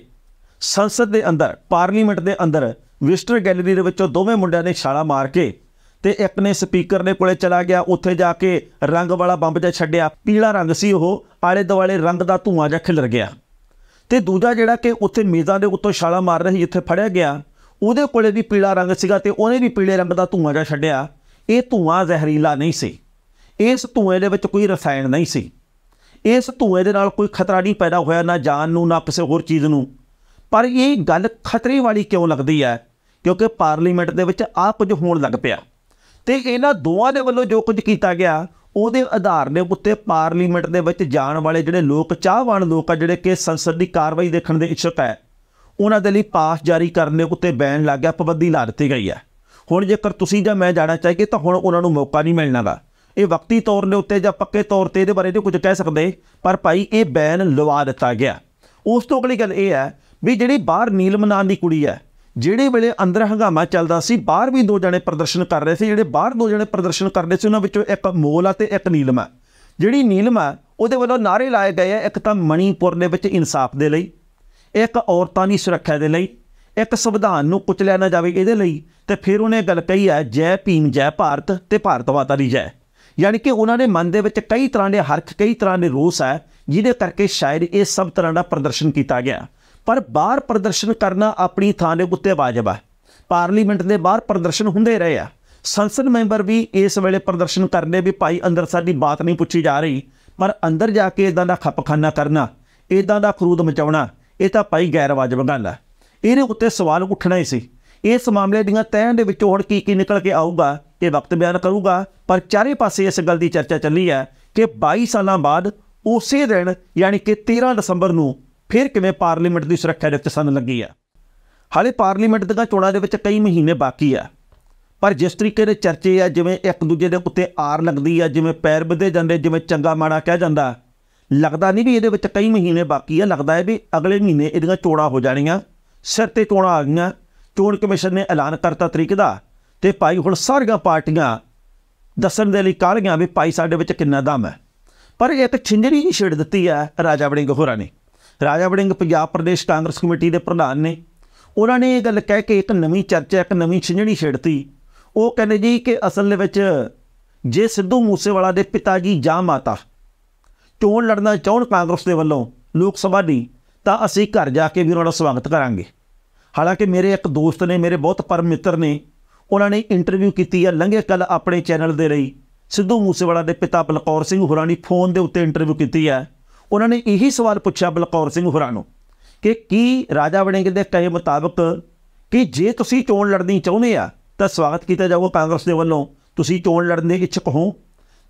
ਸੰਸਦ ਦੇ ਅੰਦਰ ਪਾਰਲੀਮੈਂਟ ਦੇ ਅੰਦਰ ਵਿਜ਼ਟਰ ਗੈਲਰੀ ਦੇ ਵਿੱਚੋਂ ਦੋਵੇਂ ਮੁੰਡਿਆਂ ਨੇ ਛਾਲਾ ਮਾਰ ਕੇ ਤੇ ਇੱਕ ਨੇ ਸਪੀਕਰ ਦੇ ਕੋਲੇ ਚਲਾ ਗਿਆ ਉੱਥੇ ਜਾ ਕੇ ਰੰਗ ਵਾਲਾ ਬੰਬ ਜਿਹਾ ਛੱਡਿਆ ਪੀਲਾ ਰੰਗ ਸੀ ਉਹ ਆਲੇ ਦੁਆਲੇ ਰੰਗ ਦਾ ਧੂਆਂ ਜਿਹਾ ਖਿਲਰ ਗਿਆ ਤੇ ਦੂਜਾ ਜਿਹੜਾ ਕਿ ਉੱਥੇ ਮੇਜ਼ਾਂ ਦੇ ਉੱਤੋਂ ਛਾਲਾ ਮਾਰ ਰਹੀ ਜਿੱਥੇ ਫੜਿਆ ਗਿਆ ਉਹਦੇ ਕੋਲੇ ਵੀ ਪੀਲਾ ਰੰਗ ਸੀਗਾ ਤੇ ਉਹਨੇ ਵੀ ਪੀਲੇ ਰੰਗ ਦਾ ਧੂਆਂ ਜਿਹਾ ਛੱਡਿਆ ਇਹ ਧੂਆਂ ਜ਼ਹਿਰੀਲਾ ਨਹੀਂ ਸੀ ਇਸ ਧੂਏ ਦੇ ਵਿੱਚ ਕੋਈ ਰਸਾਇਣ ਨਹੀਂ ਸੀ ਇਸ ਧੂਏ ਦੇ ਨਾਲ ਕੋਈ ਖਤਰਾ ਨਹੀਂ ਪੈਦਾ ਹੋਇਆ ਨਾ ਜਾਨ ਨੂੰ ਨਾ ਕਿਸੇ ਹੋਰ ਚੀਜ਼ ਨੂੰ ਪਰ ਇਹ ਗੱਲ ਖਤਰੇ ਵਾਲੀ ਕਿਉਂ ਲੱਗਦੀ ਹੈ ਕਿਉਂਕਿ ਪਾਰਲੀਮੈਂਟ ਦੇ ਵਿੱਚ ਆ ਕੁਝ ਹੋਣ ਲੱਗ ਪਿਆ ਤੇ ਇਹਨਾਂ ਦੋਵਾਂ ਦੇ ਵੱਲੋਂ ਜੋ ਕੁਝ ਕੀਤਾ ਗਿਆ ਉਹਦੇ ਆਧਾਰ ਦੇ ਉੱਤੇ ਪਾਰਲੀਮੈਂਟ ਦੇ ਵਿੱਚ ਜਾਣ ਵਾਲੇ ਜਿਹੜੇ ਲੋਕ ਚਾਹਵਾਨ ਲੋਕ ਆ ਜਿਹੜੇ ਕਿ ਸੰਸਦ ਦੀ ਕਾਰਵਾਈ ਦੇਖਣ ਦੇ ਇੱਛੁਕ ਹੈ ਉਹਨਾਂ ਦੇ ਲਈ ਪਾਸ ਜਾਰੀ ਕਰਨ ਦੇ ਉੱਤੇ ਬੈਨ ਲੱਗ ਗਿਆ ਪਾਬੰਦੀ ਲਾ ਦਿੱਤੀ ਗਈ ਹੈ ਹੁਣ ਜੇਕਰ ਤੁਸੀਂ ਜਾਂ ਮੈਂ ਜਾਣਾ ਚਾਹੀਏ ਤਾਂ ਹੁਣ ਉਹਨਾਂ ਨੂੰ ਮੌਕਾ ਨਹੀਂ ਮਿਲਣਾਗਾ ਇਹ ਵਕਤੀ ਤੌਰ ਦੇ ਉੱਤੇ ਜਾਂ ਪੱਕੇ ਤੌਰ ਤੇ ਇਹਦੇ ਬਾਰੇ ਤੇ ਕੁਝ ਕਹਿ ਸਕਦੇ ਪਰ ਭਾਈ ਇਹ ਬੈਨ ਲਵਾ ਦਿੱਤਾ ਗਿਆ ਉਸ ਤੋਂ ਅਗਲੀ ਗੱਲ ਇਹ ਹੈ ਵੀ ਜਿਹੜੀ ਬਾਹਰ ਨੀਲਮ ਨਾਂ ਦੀ ਕੁੜੀ ਹੈ ਜਿਹੜੇ ਵੇਲੇ ਅੰਦਰ ਹੰਗਾਮਾ ਚੱਲਦਾ ਸੀ ਬਾਹਰ ਵੀ ਦੋ ਜਣੇ ਪ੍ਰਦਰਸ਼ਨ ਕਰ ਰਹੇ ਸੀ ਜਿਹੜੇ ਬਾਹਰ ਦੋ ਜਣੇ ਪ੍ਰਦਰਸ਼ਨ ਕਰ ਰਹੇ ਸੀ ਉਹਨਾਂ ਵਿੱਚੋਂ ਇੱਕ ਮੋਲ ਆ ਤੇ ਇੱਕ ਨੀਲਮ ਆ ਜਿਹੜੀ ਨੀਲਮ ਆ ਉਹਦੇ ਵੱਲੋਂ ਨਾਰੇ ਲਾਏ ਗਏ ਆ ਇੱਕ ਤਾਂ ਮਣੀਪੁਰ ਦੇ ਵਿੱਚ ਇਨਸਾਫ ਦੇ ਲਈ ਇੱਕ ਔਰਤਾਂ ਦੀ ਸੁਰੱਖਿਆ ਦੇ ਲਈ ਇੱਕ ਸੰਵਿਧਾਨ ਨੂੰ ਕੁਚਲਿਆ ਨਾ ਜਾਵੇ ਇਹਦੇ ਲਈ ਤੇ ਫਿਰ ਉਹਨੇ ਗੱਲ ਕਹੀ ਹੈ ਜੈ ਭੀਮ ਜੈ ਭਾਰਤ ਤੇ ਭਾਰਤ ਮਾਤਾ ਦੀ ਜੈ ਯਾਨੀ ਕਿ ਉਹਨਾਂ ਦੇ ਮਨ ਦੇ ਵਿੱਚ ਕਈ ਤਰ੍ਹਾਂ ਦੇ ਹਰਖ ਕਈ ਤਰ੍ਹਾਂ ਦੇ ਰੋਸ ਹੈ ਜਿਹਦੇ ਕਰਕੇ ਸ਼ਾਇਦ ਇਹ ਸਭ ਤਰ੍ਹਾਂ ਦਾ ਪ੍ਰਦਰਸ਼ਨ ਕੀਤਾ ਗਿਆ ਪਰ ਬਾਹਰ ਪ੍ਰਦਰਸ਼ਨ ਕਰਨਾ ਆਪਣੀ ਥਾਂ ਦੇ ਉੱਤੇ ਵਾਜਬ ਹੈ ਪਾਰਲੀਮੈਂਟ ਦੇ ਬਾਹਰ ਪ੍ਰਦਰਸ਼ਨ ਹੁੰਦੇ ਰਹੇ ਆ ਸੰਸਦ ਮੈਂਬਰ ਵੀ ਇਸ ਵੇਲੇ ਪ੍ਰਦਰਸ਼ਨ ਕਰਨੇ ਵੀ ਭਾਈ ਅੰਦਰ ਸਾਡੀ ਬਾਤ ਨਹੀਂ ਪੁੱਛੀ ਜਾ ਰਹੀ ਪਰ ਅੰਦਰ ਜਾ ਕੇ ਇਦਾਂ ਦਾ ਖੱਪਖਾਨਾ ਕਰਨਾ ਇਦਾਂ ਦਾ ਖਰੂਦ ਮਚਾਉਣਾ ਇਹ ਤਾਂ ਭਾਈ ਗੈਰ ਵਾਜਬ ਗੱਲ ਹੈ ਇਹਦੇ ਉੱਤੇ ਸਵਾਲ ਉੱਠਣਾ ਹੀ ਸੀ ਇਸ ਮਾਮਲੇ ਦੀਆਂ ਤੈਅ ਦੇ ਵਿੱਚੋਂ ਹੁਣ ਕੀ ਕੀ ਨਿਕਲ ਕੇ ਆਊਗਾ ਇਹ ਵਕਤ ਬਿਆਨ ਕਰੂਗਾ ਪਰ ਚਾਰੇ ਪਾਸੇ ਇਸ ਗੱਲ ਦੀ ਚਰਚਾ ਚੱਲੀ ਹੈ ਕਿ 22 ਸਾਲਾਂ ਬਾਅਦ ਉਸੇ ਦਿਨ ਯਾਨੀ ਕਿ 13 ਦਸੰਬਰ ਨੂੰ ਫਿਰ ਕਿਵੇਂ ਪਾਰਲੀਮੈਂਟ ਦੀ ਸੁਰੱਖਿਆ ਦੇ ਉੱਤੇ ਸੰਨ ਲੱਗੀ ਆ ਹਾਲੇ ਪਾਰਲੀਮੈਂਟ ਦੇ ਚੋਣਾਂ ਦੇ ਵਿੱਚ ਕਈ ਮਹੀਨੇ ਬਾਕੀ ਆ ਪਰ ਜਿਸ ਤਰੀਕੇ ਦੇ ਚਰਚੇ ਆ ਜਿਵੇਂ ਇੱਕ ਦੂਜੇ ਦੇ ਉੱਤੇ ਆਰ ਲੱਗਦੀ ਆ ਜਿਵੇਂ ਪੈਰ ਵਧੇ ਜਾਂਦੇ ਜਿਵੇਂ ਚੰਗਾ ਮਾੜਾ ਕਿਹਾ ਜਾਂਦਾ ਲੱਗਦਾ ਨਹੀਂ ਵੀ ਇਹਦੇ ਵਿੱਚ ਕਈ ਮਹੀਨੇ ਬਾਕੀ ਆ ਲੱਗਦਾ ਹੈ ਵੀ ਅਗਲੇ ਮਹੀਨੇ ਇਹਦੀਆਂ ਚੋਣਾਂ ਹੋ ਜਾਣੀਆਂ ਸਿਰ ਤੇ ਚੋਣਾਂ ਆ ਗਈਆਂ ਚੋਣ ਕਮਿਸ਼ਨ ਨੇ ਐਲਾਨ ਕਰਤਾ ਤਰੀਕ ਦਾ ਤੇ ਭਾਈ ਹੁਣ ਸਾਰੀਆਂ ਪਾਰਟੀਆਂ ਦੱਸਣ ਦੇ ਲਈ ਕਾਲੀਆਂ ਵੀ ਭਾਈ ਸਾਡੇ ਵਿੱਚ ਕਿੰਨਾ ਦਮ ਹੈ ਪਰ ਇੱਕ ਛਿੰਜਰੀ ਹੀ ਛੇੜ ਦਿੱਤੀ ਆ ਰਾਜਾ ਬਣੀ ਹੋਰਾਂ ਨੇ ਰਾਜਾ ਵੜਿੰਗ ਪੰਜਾਬ ਪ੍ਰਦੇਸ਼ ਕਾਂਗਰਸ ਕਮੇਟੀ ਦੇ ਪ੍ਰਧਾਨ ਨੇ ਉਹਨਾਂ ਨੇ ਇਹ ਗੱਲ ਕਹਿ ਕੇ ਇੱਕ ਨਵੀਂ ਚਰਚਾ ਇੱਕ ਨਵੀਂ ਛਿੰਝਣੀ ਛੇੜਤੀ ਉਹ ਕਹਿੰਦੇ ਜੀ ਕਿ ਅਸਲ ਦੇ ਵਿੱਚ ਜੇ ਸਿੱਧੂ ਮੂਸੇਵਾਲਾ ਦੇ ਪਿਤਾ ਜੀ ਜਾਂ ਮਾਤਾ ਚੋਣ ਲੜਨਾ ਚਾਹਣ ਕਾਂਗਰਸ ਦੇ ਵੱਲੋਂ ਲੋਕ ਸਭਾ ਦੀ ਤਾਂ ਅਸੀਂ ਘਰ ਜਾ ਕੇ ਵੀ ਉਹਨਾਂ ਦਾ ਸਵਾਗਤ ਕਰਾਂਗੇ ਹਾਲਾਂਕਿ ਮੇਰੇ ਇੱਕ ਦੋਸਤ ਨੇ ਮੇਰੇ ਬਹੁਤ ਪਰਮ ਮਿੱਤਰ ਨੇ ਉਹਨਾਂ ਨੇ ਇੰਟਰਵਿਊ ਕੀਤੀ ਆ ਲੰਘੇ ਕੱਲ ਆਪਣੇ ਚੈਨਲ ਦੇ ਲਈ ਸਿੱਧੂ ਮੂਸੇਵਾਲਾ ਦੇ ਪਿਤਾ ਬਲਕੌਰ ਸਿੰਘ ਹੋਰਾਂ ਨੇ ਫੋਨ ਦੇ ਉੱਤੇ ਇੰਟਰਵਿਊ ਕੀਤੀ ਆ ਉਹਨਾਂ ਨੇ ਇਹੀ ਸਵਾਲ ਪੁੱਛਿਆ ਬਲਕੌਰ ਸਿੰਘ ਹੋਰਾਂ ਨੂੰ ਕਿ ਕੀ ਰਾਜਾ ਵੜਿੰਗ ਦੇ ਕਹੇ ਮੁਤਾਬਕ ਕਿ ਜੇ ਤੁਸੀਂ ਚੋਣ ਲੜਨੀ ਚਾਹੁੰਦੇ ਆ ਤਾਂ ਸਵਾਗਤ ਕੀਤਾ ਜਾਊਗਾ ਕਾਂਗਰਸ ਦੇ ਵੱਲੋਂ ਤੁਸੀਂ ਚੋਣ ਲੜਨ ਦੇ ਇੱਛਕ ਹੋ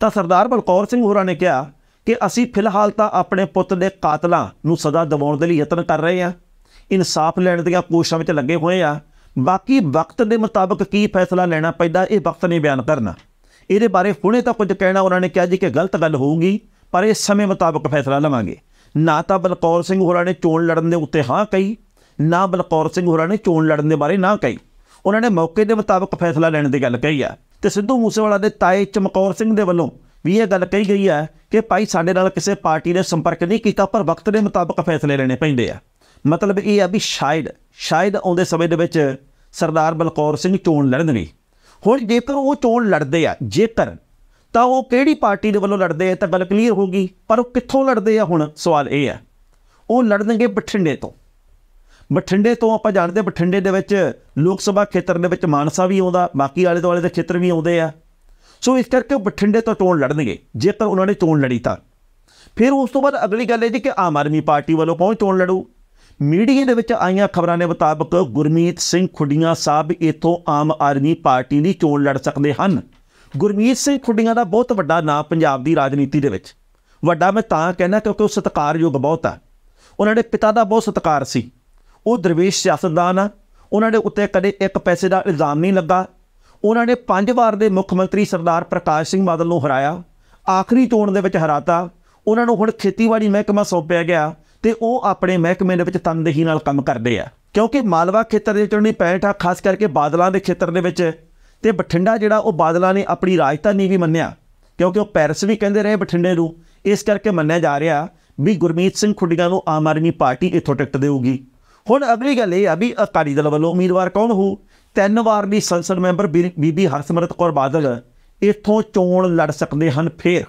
ਤਾਂ ਸਰਦਾਰ ਬਲਕੌਰ ਸਿੰਘ ਹੋਰਾਂ ਨੇ ਕਿਹਾ ਕਿ ਅਸੀਂ ਫਿਲਹਾਲ ਤਾਂ ਆਪਣੇ ਪੁੱਤ ਦੇ ਕਾਤਲਾਂ ਨੂੰ ਸਜ਼ਾ ਦਿਵਾਉਣ ਦੇ ਲਈ ਯਤਨ ਕਰ ਰਹੇ ਆ ਇਨਸਾਫ ਲੈਣ ਦੀਆਂ ਕੋਸ਼ਿਸ਼ਾਂ ਵਿੱਚ ਲੱਗੇ ਹੋਏ ਆ ਬਾਕੀ ਵਕਤ ਦੇ ਮੁਤਾਬਕ ਕੀ ਫੈਸਲਾ ਲੈਣਾ ਪੈਂਦਾ ਇਹ ਵਕਤ ਨੇ ਬਿਆਨ ਕਰਨਾ ਇਹਦੇ ਬਾਰੇ ਹੁਣੇ ਤਾਂ ਕੁਝ ਕਹਿਣਾ ਉਹਨਾਂ ਨੇ ਕਿਹਾ ਜੀ ਕਿ ਗਲਤ ਗੱਲ ਹੋਊਗੀ ਪਰ ਇਹ ਸਮੇਂ ਮੁਤਾਬਕ ਫੈਸਲਾ ਲਵਾਂਗੇ ਨਾ ਤਾਂ ਬਲਕੌਰ ਸਿੰਘ ਹੋਰਾਂ ਨੇ ਚੋਣ ਲੜਨ ਦੇ ਉੱਤੇ ਹਾਂ ਕਹੀ ਨਾ ਬਲਕੌਰ ਸਿੰਘ ਹੋਰਾਂ ਨੇ ਚੋਣ ਲੜਨ ਦੇ ਬਾਰੇ ਨਾ ਕਹੀ ਉਹਨਾਂ ਨੇ ਮੌਕੇ ਦੇ ਮੁਤਾਬਕ ਫੈਸਲਾ ਲੈਣ ਦੀ ਗੱਲ ਕਹੀ ਆ ਤੇ ਸਿੱਧੂ ਮੂਸੇਵਾਲਾ ਦੇ ਤਾਏ ਚਮਕੌਰ ਸਿੰਘ ਦੇ ਵੱਲੋਂ ਵੀ ਇਹ ਗੱਲ ਕਹੀ ਗਈ ਆ ਕਿ ਭਾਈ ਸਾਡੇ ਨਾਲ ਕਿਸੇ ਪਾਰਟੀ ਨੇ ਸੰਪਰਕ ਨਹੀਂ ਕੀਤਾ ਪਰ ਵਕਤ ਦੇ ਮੁਤਾਬਕ ਫੈਸਲੇ ਲੈਣੇ ਪੈਂਦੇ ਆ ਮਤਲਬ ਇਹ ਆ ਵੀ ਸ਼ਾਇਦ ਸ਼ਾਇਦ ਆਉਂਦੇ ਸਮੇਂ ਦੇ ਵਿੱਚ ਸਰਦਾਰ ਬਲਕੌਰ ਸਿੰਘ ਚੋਣ ਲੜਨਗੇ ਹੁਣ ਜੇਕਰ ਉਹ ਚੋਣ ਲੜਦੇ ਆ ਜੇਕਰ ਤਾਂ ਉਹ ਕਿਹੜੀ ਪਾਰਟੀ ਦੇ ਵੱਲੋਂ ਲੜਦੇ ਆ ਤਾਂ ਗੱਲ ਕਲੀਅਰ ਹੋ ਗਈ ਪਰ ਉਹ ਕਿੱਥੋਂ ਲੜਦੇ ਆ ਹੁਣ ਸਵਾਲ ਇਹ ਹੈ ਉਹ ਲੜਨਗੇ ਬਠਿੰਡੇ ਤੋਂ ਬਠਿੰਡੇ ਤੋਂ ਆਪਾਂ ਜਾਣਦੇ ਬਠਿੰਡੇ ਦੇ ਵਿੱਚ ਲੋਕ ਸਭਾ ਖੇਤਰ ਦੇ ਵਿੱਚ ਮਾਨਸਾ ਵੀ ਆਉਂਦਾ ਬਾਕੀ ਆਲੇ ਦੁਆਲੇ ਦੇ ਖੇਤਰ ਵੀ ਆਉਂਦੇ ਆ ਸੋ ਇਸ ਕਰਕੇ ਉਹ ਬਠਿੰਡੇ ਤੋਂ ਟੋਣ ਲੜਨਗੇ ਜੇਕਰ ਉਹਨਾਂ ਨੇ ਟੋਣ ਲੜੀ ਤਾਂ ਫਿਰ ਉਸ ਤੋਂ ਬਾਅਦ ਅਗਲੀ ਗੱਲ ਇਹ ਜੀ ਕਿ ਆਮ ਆਦਮੀ ਪਾਰਟੀ ਵੱਲੋਂ ਕੌਣ ਟੋਣ ਲੜੂ ਮੀਡੀਆ ਦੇ ਵਿੱਚ ਆਈਆਂ ਖਬਰਾਂ ਦੇ ਮੁਤਾਬਕ ਗੁਰਮੀਤ ਸਿੰਘ ਖੁੱਡੀਆਂ ਸਾਹਿਬ ਇਥੋਂ ਆਮ ਆਦਮੀ ਪਾਰਟੀ ਦੀ ਚੋਣ ਲੜ ਸਕਦੇ ਹਨ ਗੁਰਮੀਤ ਸਿੰਘ ਖੁੱਡੀਆਂ ਦਾ ਬਹੁਤ ਵੱਡਾ ਨਾਂ ਪੰਜਾਬ ਦੀ ਰਾਜਨੀਤੀ ਦੇ ਵਿੱਚ ਵੱਡਾ ਮੈਂ ਤਾਂ ਕਹਿੰਦਾ ਕਿਉਂਕਿ ਉਹ ਸਤਿਕਾਰਯੋਗ ਬਹੁਤ ਆ ਉਹਨਾਂ ਦੇ ਪਿਤਾ ਦਾ ਬਹੁਤ ਸਤਿਕਾਰ ਸੀ ਉਹ ਦਰਵੇਸ਼ ਸਿਆਸਤਦਾਨ ਆ ਉਹਨਾਂ ਦੇ ਉੱਤੇ ਕਦੇ ਇੱਕ ਪੈਸੇ ਦਾ ਇਲਜ਼ਾਮ ਨਹੀਂ ਲੱਗਾ ਉਹਨਾਂ ਨੇ ਪੰਜ ਵਾਰ ਦੇ ਮੁੱਖ ਮੰਤਰੀ ਸਰਦਾਰ ਪ੍ਰਕਾਸ਼ ਸਿੰਘ ਬਾਦਲ ਨੂੰ ਹਰਾਇਆ ਆਖਰੀ ਚੋਣ ਦੇ ਵਿੱਚ ਹਰਾਤਾ ਉਹਨਾਂ ਨੂੰ ਹੁਣ ਖੇਤੀਬਾੜੀ ਮਹਿਕਮਾ ਸੌਪਿਆ ਗਿਆ ਤੇ ਉਹ ਆਪਣੇ ਮਹਿਕਮੇ ਦੇ ਵਿੱਚ ਤਨਦੇਹੀ ਨਾਲ ਕੰਮ ਕਰਦੇ ਆ ਕਿਉਂਕਿ ਮਾਲਵਾ ਖੇਤਰ ਦੇ ਚੋਣੀ ਪੈਂਟ ਆ ਖਾਸ ਕਰਕੇ ਬਾਦਲਾਂ ਦੇ ਖੇਤਰ ਦੇ ਵਿੱਚ ਤੇ ਬਠਿੰਡਾ ਜਿਹੜਾ ਉਹ ਬਾਦਲਾਂ ਨੇ ਆਪਣੀ ਰਾਜਧਾਨੀ ਵੀ ਮੰਨਿਆ ਕਿਉਂਕਿ ਉਹ ਪੈਰਿਸ ਵੀ ਕਹਿੰਦੇ ਰਹੇ ਬਠਿੰਡੇ ਨੂੰ ਇਸ ਕਰਕੇ ਮੰਨਿਆ ਜਾ ਰਿਹਾ ਵੀ ਗੁਰਮੀਤ ਸਿੰਘ ਖੁੱਡੀਆਂ ਨੂੰ ਆਮ ਆਦਮੀ ਪਾਰਟੀ ਇੱਥੋਂ ਟਿਕਟ ਦੇਊਗੀ ਹੁਣ ਅਗਲੀ ਗੱਲ ਇਹ ਆ ਵੀ ਅਕਾਲੀ ਦਲ ਵੱਲੋਂ ਉਮੀਦਵਾਰ ਕੌਣ ਹੋ ਤਿੰਨ ਵਾਰ ਵੀ ਸੰਸਦ ਮੈਂਬਰ ਬੀਬੀ ਹਰਸਮਰਤ ਕੌਰ ਬਾਦਲ ਇੱਥੋਂ ਚੋਣ ਲੜ ਸਕਦੇ ਹਨ ਫੇਰ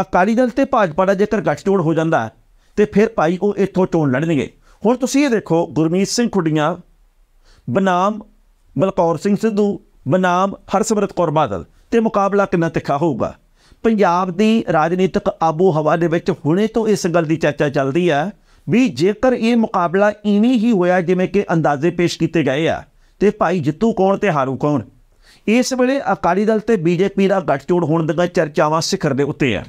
ਅਕਾਲੀ ਦਲ ਤੇ ਭਾਜਪਾ ਦਾ ਜੇਕਰ ਗੱਠਜੋੜ ਹੋ ਜਾਂਦਾ ਤੇ ਫਿਰ ਭਾਈ ਉਹ ਇੱਥੋਂ ਚੋਣ ਲੜਨਗੇ ਹੁਣ ਤੁਸੀਂ ਇਹ ਦੇਖੋ ਗੁਰਮੀਤ ਸਿੰਘ ਖੁੱਡੀਆਂ ਬਨਾਮ ਬਲਕੌਰ ਸਿੰਘ ਸਿੱਧੂ ਬਨਾਮ ਹਰਸਿਮਰਤ ਕੌਰ ਬਾਦਲ ਤੇ ਮੁਕਾਬਲਾ ਕਿੰਨਾ ਤਿੱਖਾ ਹੋਊਗਾ ਪੰਜਾਬ ਦੀ ਰਾਜਨੀਤਿਕ ਆਬੋ ਹਵਾ ਦੇ ਵਿੱਚ ਹੁਣੇ ਤੋਂ ਇਸ ਗੱਲ ਦੀ ਚਰਚਾ ਚੱਲਦੀ ਆ ਵੀ ਜੇਕਰ ਇਹ ਮੁਕਾਬਲਾ ਇਵੇਂ ਹੀ ਹੋਇਆ ਜਿਵੇਂ ਕਿ ਅੰਦਾਜ਼ੇ ਪੇਸ਼ ਕੀਤੇ ਗਏ ਆ ਤੇ ਭਾਈ ਜਿੱਤੂ ਕੌਣ ਤੇ ਹਾਰੂ ਕੌਣ ਇਸ ਵੇਲੇ ਅਕਾਲੀ ਦਲ ਤੇ ਬੀਜੇਪੀ ਦਾ ਗੱਠਜੋੜ ਹੋਣ ਦੀਆਂ ਚਰਚਾਵਾਂ ਸਿਖਰ ਦੇ ਉੱਤੇ ਆ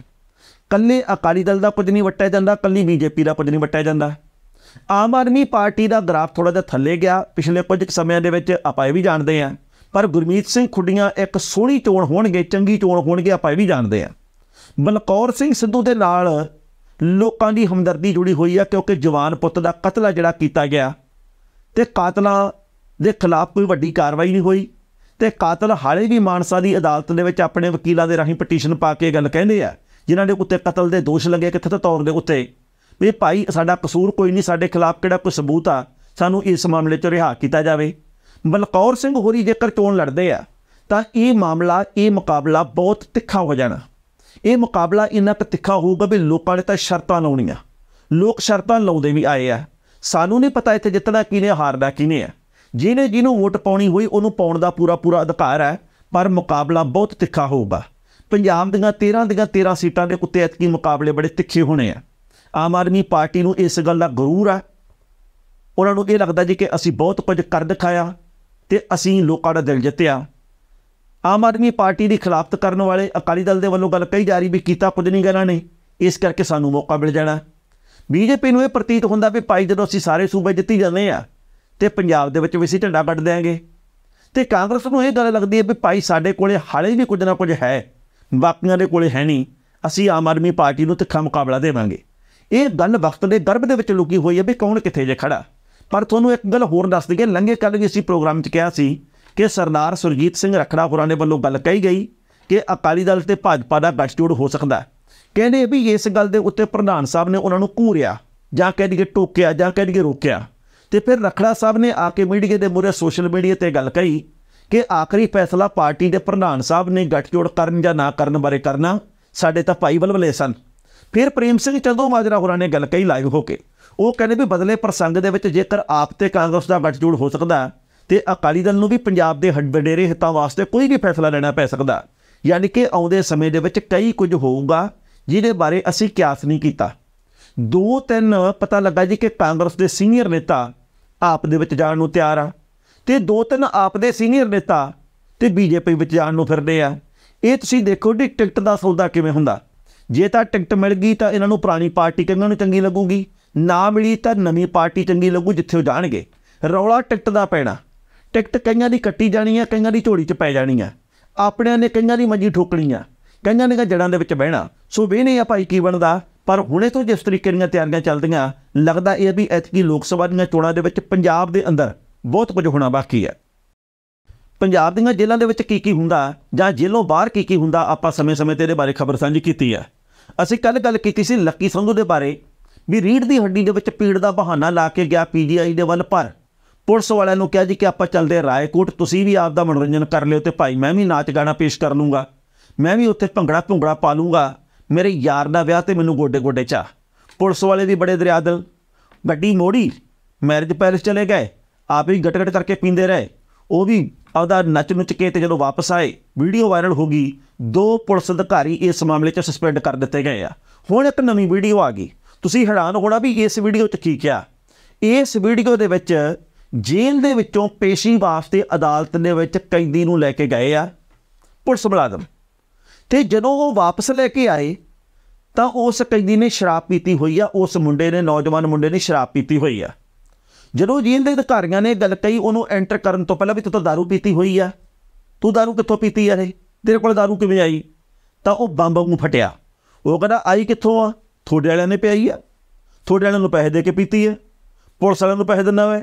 ਕੱਲੇ ਅਕਾਲੀ ਦਲ ਦਾ ਕੁਝ ਨਹੀਂ ਵਟਿਆ ਜਾਂਦਾ ਕੱਲੀ ਬੀਜੇਪੀ ਦਾ ਕੁਝ ਨਹੀਂ ਵਟਿਆ ਜਾਂਦਾ ਆਮ ਆਦਮੀ ਪਾਰਟੀ ਦਾ ਗ੍ਰਾਫ ਥੋੜਾ ਜਿਹਾ ਥੱਲੇ ਗਿਆ ਪਿਛਲੇ ਕੁਝ ਸਮਿਆਂ ਦੇ ਵਿੱਚ ਆਪਾਂ ਇਹ ਵੀ ਜਾਣਦੇ ਆ ਪਰ ਗੁਰਮੀਤ ਸਿੰਘ ਖੁੱਡੀਆਂ ਇੱਕ ਸੋਹਣੀ ਚੋਣ ਹੋਣਗੇ ਚੰਗੀ ਚੋਣ ਹੋਣਗੇ ਆਪਾਂ ਇਹ ਵੀ ਜਾਣਦੇ ਆ ਬਲਕੌਰ ਸਿੰਘ ਸਿੱਧੂ ਦੇ ਨਾਲ ਲੋਕਾਂ ਦੀ ਹਮਦਰਦੀ ਜੁੜੀ ਹੋਈ ਆ ਕਿਉਂਕਿ ਜਵਾਨ ਪੁੱਤ ਦਾ ਕਤਲ ਜਿਹੜਾ ਕੀਤਾ ਗਿਆ ਤੇ ਕਾਤਲਾਂ ਦੇ ਖਿਲਾਫ ਕੋਈ ਵੱਡੀ ਕਾਰਵਾਈ ਨਹੀਂ ਹੋਈ ਤੇ ਕਾਤਲ ਹਾਲੇ ਵੀ ਮਾਨਸਾ ਦੀ ਅਦਾਲਤ ਦੇ ਵਿੱਚ ਆਪਣੇ ਵਕੀਲਾਂ ਦੇ ਰਾਹੀਂ ਪਟੀਸ਼ਨ ਪਾ ਕੇ ਗੱਲ ਕਹਿੰਦੇ ਆ ਜਿਨ੍ਹਾਂ ਦੇ ਉੱਤੇ ਕਤਲ ਦੇ ਦੋਸ਼ ਲੱਗੇ ਕਿੱਥੇ ਤਾਂ ਤੌਰ ਦੇ ਉੱਤੇ ਵੀ ਭਾਈ ਸਾਡਾ ਕਸੂਰ ਕੋਈ ਨਹੀਂ ਸਾਡੇ ਖਿਲਾਫ ਕਿਹੜਾ ਕੋਈ ਸਬੂਤ ਆ ਸਾਨੂੰ ਇਸ ਮਾਮਲੇ 'ਚ ਰਿਹਾ ਕੀਤਾ ਜਾਵੇ ਬਲਕੌਰ ਸਿੰਘ ਹੋਰੀ ਜੇਕਰ ਚੋਣ ਲੜਦੇ ਆ ਤਾਂ ਇਹ ਮਾਮਲਾ ਇਹ ਮੁਕਾਬਲਾ ਬਹੁਤ ਤਿੱਖਾ ਹੋ ਜਾਣਾ ਇਹ ਮੁਕਾਬਲਾ ਇੰਨਾ ਕੁ ਤਿੱਖਾ ਹੋਊਗਾ ਵੀ ਲੋਕਾਂ ਨੇ ਤਾਂ ਸ਼ਰਤਾਂ ਲਾਉਣੀਆਂ ਲੋਕ ਸ਼ਰਤਾਂ ਲਾਉਂਦੇ ਵੀ ਆਏ ਆ ਸਾਨੂੰ ਨਹੀਂ ਪਤਾ ਇੱਥੇ ਜਿੱਤਣਾ ਕਿਨੇ ਹਾਰਦਾ ਕਿਨੇ ਆ ਜਿਹਨੇ ਜਿਹਨੂੰ ਵੋਟ ਪਾਉਣੀ ਹੋਈ ਉਹਨੂੰ ਪਾਉਣ ਦਾ ਪੂਰਾ ਪੂਰਾ ਅਧਿਕਾਰ ਹੈ ਪਰ ਮੁਕਾਬਲਾ ਬਹੁਤ ਤਿੱਖਾ ਹੋਊਗਾ ਪੰਜਾਬ ਦੀਆਂ 13 ਦੀਆਂ 13 ਸੀਟਾਂ ਦੇ ਉੱਤੇ ਐਤਕੀ ਮੁਕਾਬਲੇ ਬੜੇ ਤਿੱਖੇ ਹੋਣੇ ਆ ਆਮ ਆਦਮੀ ਪਾਰਟੀ ਨੂੰ ਇਸ ਗੱਲ ਦਾ ਗਰੂਰ ਆ ਉਹਨਾਂ ਨੂੰ ਇਹ ਲੱਗਦਾ ਜੀ ਕਿ ਅਸੀਂ ਬਹੁਤ ਕੁਝ ਕਰ ਦਿਖਾਇਆ ਤੇ ਅਸੀਂ ਲੋਕਾਂ ਦਾ ਦਿਲ ਜਿੱਤਿਆ ਆਮ ਆਦਮੀ ਪਾਰਟੀ ਦੀ ਖਿਲਾਫਤ ਕਰਨ ਵਾਲੇ ਅਕਾਲੀ ਦਲ ਦੇ ਵੱਲੋਂ ਗੱਲ ਕਹੀ ਜਾ ਰਹੀ ਵੀ ਕੀਤਾ ਕੁਝ ਨਹੀਂ ਗਿਆ ਨੇ ਇਸ ਕਰਕੇ ਸਾਨੂੰ ਮੌਕਾ ਮਿਲ ਜਾਣਾ ਬੀਜੇਪੀ ਨੂੰ ਇਹ ਪ੍ਰਤੀਤ ਹੁੰਦਾ ਵੀ ਭਾਈ ਜਦੋਂ ਅਸੀਂ ਸਾਰੇ ਸੂਬੇ ਜਿੱਤੀ ਜਾਂਦੇ ਆ ਤੇ ਪੰਜਾਬ ਦੇ ਵਿੱਚ ਵੀ ਅਸੀਂ ਝੰਡਾ ਕੱਢ ਦੇਾਂਗੇ ਤੇ ਕਾਂਗਰਸ ਨੂੰ ਇਹ ਗੱਲ ਲੱਗਦੀ ਹੈ ਵੀ ਭਾਈ ਸਾਡੇ ਕੋਲੇ ਹਾਲੇ ਵੀ ਕੁਝ ਨਾ ਕੁਝ ਹੈ ਬਾਕੀਆਂ ਦੇ ਕੋਲੇ ਹੈ ਨਹੀਂ ਅਸੀਂ ਆਮ ਆਦਮੀ ਪਾਰਟੀ ਨੂੰ ਤਿੱਖਾ ਮੁਕਾਬਲਾ ਦੇਵਾਂਗੇ ਇਹ ਗੱਲ ਵਕਤ ਦੇ ਗਰਭ ਦੇ ਵਿੱਚ ਲੁਕੀ ਹੋਈ ਹੈ ਵੀ ਕੌਣ ਕਿੱਥੇ ਜੇ ਖੜਾ ਪਰ ਤੁਹਾਨੂੰ ਇੱਕ ਗੱਲ ਹੋਰ ਦੱਸ ਦਈਏ ਲੰਗੇ ਕੱਲ ਵੀ ਅਸੀਂ ਪ੍ਰੋਗਰਾਮ 'ਚ ਕਿਹਾ ਸੀ ਕਿ ਸਰਦਾਰ ਸੁਰਜੀਤ ਸਿੰਘ ਰਖੜਾ ਹੋਰਾਂ ਨੇ ਵੱਲੋਂ ਗੱਲ ਕਹੀ ਗਈ ਕਿ ਅਕਾਲੀ ਦਲ ਤੇ ਭਾਜਪਾ ਦਾ ਗੱਠਜੋੜ ਹੋ ਸਕਦਾ ਕਹਿੰਦੇ ਵੀ ਇਸ ਗੱਲ ਦੇ ਉੱਤੇ ਪ੍ਰਧਾਨ ਸਾਹਿਬ ਨੇ ਉਹਨਾਂ ਨੂੰ ਘੂਰਿਆ ਜਾਂ ਕਹਿ ਦਈਏ ਟੋਕਿਆ ਜਾਂ ਕਹਿ ਦਈਏ ਰੋਕਿਆ ਤੇ ਫਿਰ ਰਖੜਾ ਸਾਹਿਬ ਨੇ ਆ ਕੇ ਮੀਡੀਆ ਦੇ ਮੂਰੇ ਸੋਸ਼ਲ ਮੀਡੀਆ ਤੇ ਗੱਲ ਕਹੀ ਕਿ ਆਖਰੀ ਫੈਸਲਾ ਪਾਰਟੀ ਦੇ ਪ੍ਰਧਾਨ ਸਾਹਿਬ ਨੇ ਗੱਠਜੋੜ ਕਰਨ ਜਾਂ ਨਾ ਕਰਨ ਬਾਰੇ ਕਰਨਾ ਸਾਡੇ ਤਾਂ ਭਾਈ ਬਲਬਲੇ ਸਨ ਫਿਰ ਪ੍ਰੇਮ ਸਿੰਘ ਚੰਦੋ ਮਾਜਰਾ ਹੋਰਾਂ ਨੇ ਗੱਲ ਕਹੀ ਲਾਈਵ ਹੋ ਕੇ ਉਹ ਕਹਿੰਦੇ ਵੀ ਬਦਲੇ ਪ੍ਰਸੰਗ ਦੇ ਵਿੱਚ ਜੇਕਰ ਆਪ ਤੇ ਕਾਂਗਰਸ ਦਾ ਗੱਠਜੋੜ ਹੋ ਸਕਦਾ ਤੇ ਅਕਾਲੀ ਦਲ ਨੂੰ ਵੀ ਪੰਜਾਬ ਦੇ ਹੱਡਬਡੇਰੇ ਹਿੱਤਾਂ ਵਾਸਤੇ ਕੋਈ ਵੀ ਫੈਸਲਾ ਲੈਣਾ ਪੈ ਸਕਦਾ ਯਾਨੀ ਕਿ ਆਉਂਦੇ ਸਮੇਂ ਦੇ ਵਿੱਚ ਕਈ ਕੁਝ ਹੋਊਗਾ ਜਿਹਦੇ ਬਾਰੇ ਅਸੀਂ ਕਿਆਸ ਨਹੀਂ ਕੀਤਾ ਦੋ ਤਿੰਨ ਪਤਾ ਲੱਗਾ ਜੀ ਕਿ ਕਾਂਗਰਸ ਦੇ ਸੀਨੀਅਰ ਨੇਤਾ ਆਪ ਦੇ ਵਿੱਚ ਜਾਣ ਨੂੰ ਤਿਆਰ ਆ ਤੇ ਦੋ ਤਿੰਨ ਆਪ ਦੇ ਸੀਨੀਅਰ ਨੇਤਾ ਤੇ ਬੀਜੇਪੀ ਵਿੱਚ ਜਾਣ ਨੂੰ ਫਿਰਦੇ ਆ ਇਹ ਤੁਸੀਂ ਦੇਖੋ ਟਿਕਟ ਦਾ ਸੌਦਾ ਕਿਵੇਂ ਹੁੰਦਾ ਜੇ ਤਾਂ ਟਿਕਟ ਮਿਲ ਗਈ ਤਾਂ ਇਹਨਾਂ ਨੂੰ ਪੁਰਾਣੀ ਪਾਰਟੀ ਨੂੰ ਚੰਗੀ ਲੱਗੂਗੀ ਨਾ ਮਿਲੀ ਤਾਂ ਨਵੀਂ ਪਾਰਟੀ ਚੰਗੀ ਲੱਗੂ ਜਿੱਥੇ ਉਹ ਜਾਣਗੇ ਰੌਲਾ ਟਿਕਟ ਦਾ ਪੈਣਾ ਟਿਕਟ ਕਈਆਂ ਦੀ ਕੱਟੀ ਜਾਣੀ ਆ ਕਈਆਂ ਦੀ ਝੋਲੀ 'ਚ ਪੈ ਜਾਣੀ ਆ ਆਪਣਿਆਂ ਨੇ ਕਈਆਂ ਦੀ ਮੰਜੀ ਠੋਕਣੀ ਆ ਕਈਆਂ ਨੇ ਜੜਾਂ ਦੇ ਵਿੱਚ ਬਹਿਣਾ ਸੋ ਵੇਨੇ ਆ ਭਾਈ ਕੀ ਬਣਦਾ ਪਰ ਹੁਣੇ ਤੋਂ ਜਿਸ ਤਰੀਕੇ ਦੀਆਂ ਤਿਆਰੀਆਂ ਚੱਲਦੀਆਂ ਲੱਗਦਾ ਇਹ ਵੀ ਐਤਕੀ ਲੋਕ ਸਭਾ ਦੀਆਂ ਚੋਣਾਂ ਦੇ ਵਿੱਚ ਪੰਜਾਬ ਦੇ ਅੰਦਰ ਬਹੁਤ ਕੁਝ ਹੋਣਾ ਬਾਕੀ ਹੈ ਪੰਜਾਬ ਦੀਆਂ ਜੇਲ੍ਹਾਂ ਦੇ ਵਿੱਚ ਕੀ ਕੀ ਹੁੰਦਾ ਜਾਂ ਜੇਲ੍ਹੋਂ ਬਾਹਰ ਕੀ ਕੀ ਹੁੰਦਾ ਆਪਾਂ ਸਮੇਂ-ਸਮੇਂ ਤੇ ਇਹਦੇ ਬਾਰੇ ਖਬਰ ਸਾਂਝੀ ਕੀਤੀ ਹੈ ਅਸੀਂ ਕੱਲ ਗੱਲ ਕੀਤੀ ਸੀ ਲੱਕੀ ਸੰਧੂ ਦੇ ਬਾਰੇ ਵੀ ਰੀੜ ਦੀ ਹੱਡੀ ਦੇ ਵਿੱਚ ਪੀੜ ਦਾ ਬਹਾਨਾ ਲਾ ਕੇ ਗਿਆ ਪੀਜੀਆਈ ਦੇ ਵੱਲ ਪਰ ਪੁਲਿਸ ਵਾਲਿਆਂ ਨੂੰ ਕਿਹਾ ਜੀ ਕਿ ਆਪਾਂ ਚੱਲਦੇ ਰਾਏਕੋਟ ਤੁਸੀਂ ਵੀ ਆਪ ਦਾ ਮਨੋਰੰਜਨ ਕਰ ਲਿਓ ਤੇ ਭਾਈ ਮੈਂ ਵੀ ਨਾਚ ਗਾਣਾ ਪੇਸ਼ ਕਰ ਲੂੰਗਾ ਮੈਂ ਵੀ ਉੱਥੇ ਭੰਗੜਾ ਭੁੰਗੜਾ ਪਾ ਲੂੰਗਾ ਮੇਰੇ ਯਾਰ ਦਾ ਵਿਆਹ ਤੇ ਮੈਨੂੰ ਗੋਡੇ ਗੋਡੇ ਚਾ ਪੁਲਿਸ ਵਾਲੇ ਵੀ ਬੜੇ ਦਰਿਆਦਲ ਗੱਡੀ ਮੋੜੀ ਮੈਰਿਜ ਪੈਲਸ ਚਲੇ ਗਏ ਆਪ ਹੀ ਗਟਗਟ ਕਰਕੇ ਪੀਂਦੇ ਰਹੇ ਉਹ ਵੀ ਆਪਦਾ ਨੱਚ ਨੁੱਚ ਕੇ ਤੇ ਜਦੋਂ ਵਾਪਸ ਆਏ ਵੀਡੀਓ ਵਾਇਰਲ ਹੋ ਗਈ ਦੋ ਪੁਲਿਸ ਅਧਿਕਾਰੀ ਇਸ ਮਾਮਲੇ 'ਚ ਸਸਪੈਂਡ ਕਰ ਦਿੱਤੇ ਗਏ ਆ ਹੁਣ ਇੱਕ ਨਵੀਂ ਵੀਡੀਓ ਆ ਗਈ ਤੁਸੀਂ ਹੈਰਾਨ ਹੋਣਾ ਵੀ ਇਸ ਵੀਡੀਓ 'ਚ ਕੀ ਕਿਹਾ ਇਸ ਵੀਡੀਓ ਦੇ ਵਿੱਚ ਜੇਲ੍ਹ ਦੇ ਵਿੱਚੋਂ ਪੇਸ਼ੀ ਵਾਸਤੇ ਅਦਾਲਤ ਦੇ ਵਿੱਚ ਕੈਦੀ ਨੂੰ ਲੈ ਕੇ ਗਏ ਆ ਪੁਲਿਸ ਮੁਲਾਜ਼ਮ ਤੇ ਜਦੋਂ ਉਹ ਵਾਪਸ ਲੈ ਕੇ ਆਏ ਤਾਂ ਉਸ ਕੈਦੀ ਨੇ ਸ਼ਰਾਬ ਪੀਤੀ ਹੋਈ ਆ ਉਸ ਮੁੰਡੇ ਨੇ ਨੌਜਵਾਨ ਮੁੰਡੇ ਨੇ ਸ਼ਰਾਬ ਪੀਤੀ ਹੋਈ ਆ ਜਦੋਂ ਜੇਲ੍ਹ ਦੇ ਅਧਿਕਾਰੀਆਂ ਨੇ ਗੱਲ ਕਹੀ ਉਹਨੂੰ ਐਂਟਰ ਕਰਨ ਤੋਂ ਪਹਿਲਾਂ ਵੀ ਤੂੰ ਤਾਂ ਦਾਰੂ ਪੀਤੀ ਹੋਈ ਆ ਤੂੰ ਦਾਰੂ ਕਿੱਥੋਂ ਪੀਤੀ ਆ ਰੇ ਤੇਰੇ ਕੋਲ ਦਾਰੂ ਕਿਵੇਂ ਆਈ ਤਾਂ ਉਹ ਬੰਬ ਨੂੰ ਫਟਿਆ ਉਹ ਕਹਿੰਦਾ ਆਈ ਕਿੱਥੋਂ ਆ ਤੁਹਾਡੇ ਵਾਲਿਆਂ ਨੇ ਪਿਆਈ ਆ ਤੁਹਾਡੇ ਵਾਲਿਆਂ ਨੂੰ ਪੈਸੇ ਦੇ ਕੇ ਪੀਤੀ ਆ ਪੁਲਿਸ ਵਾਲਿਆਂ ਨੂੰ ਪੈਸੇ ਦਿੰਨਾ ਵੇ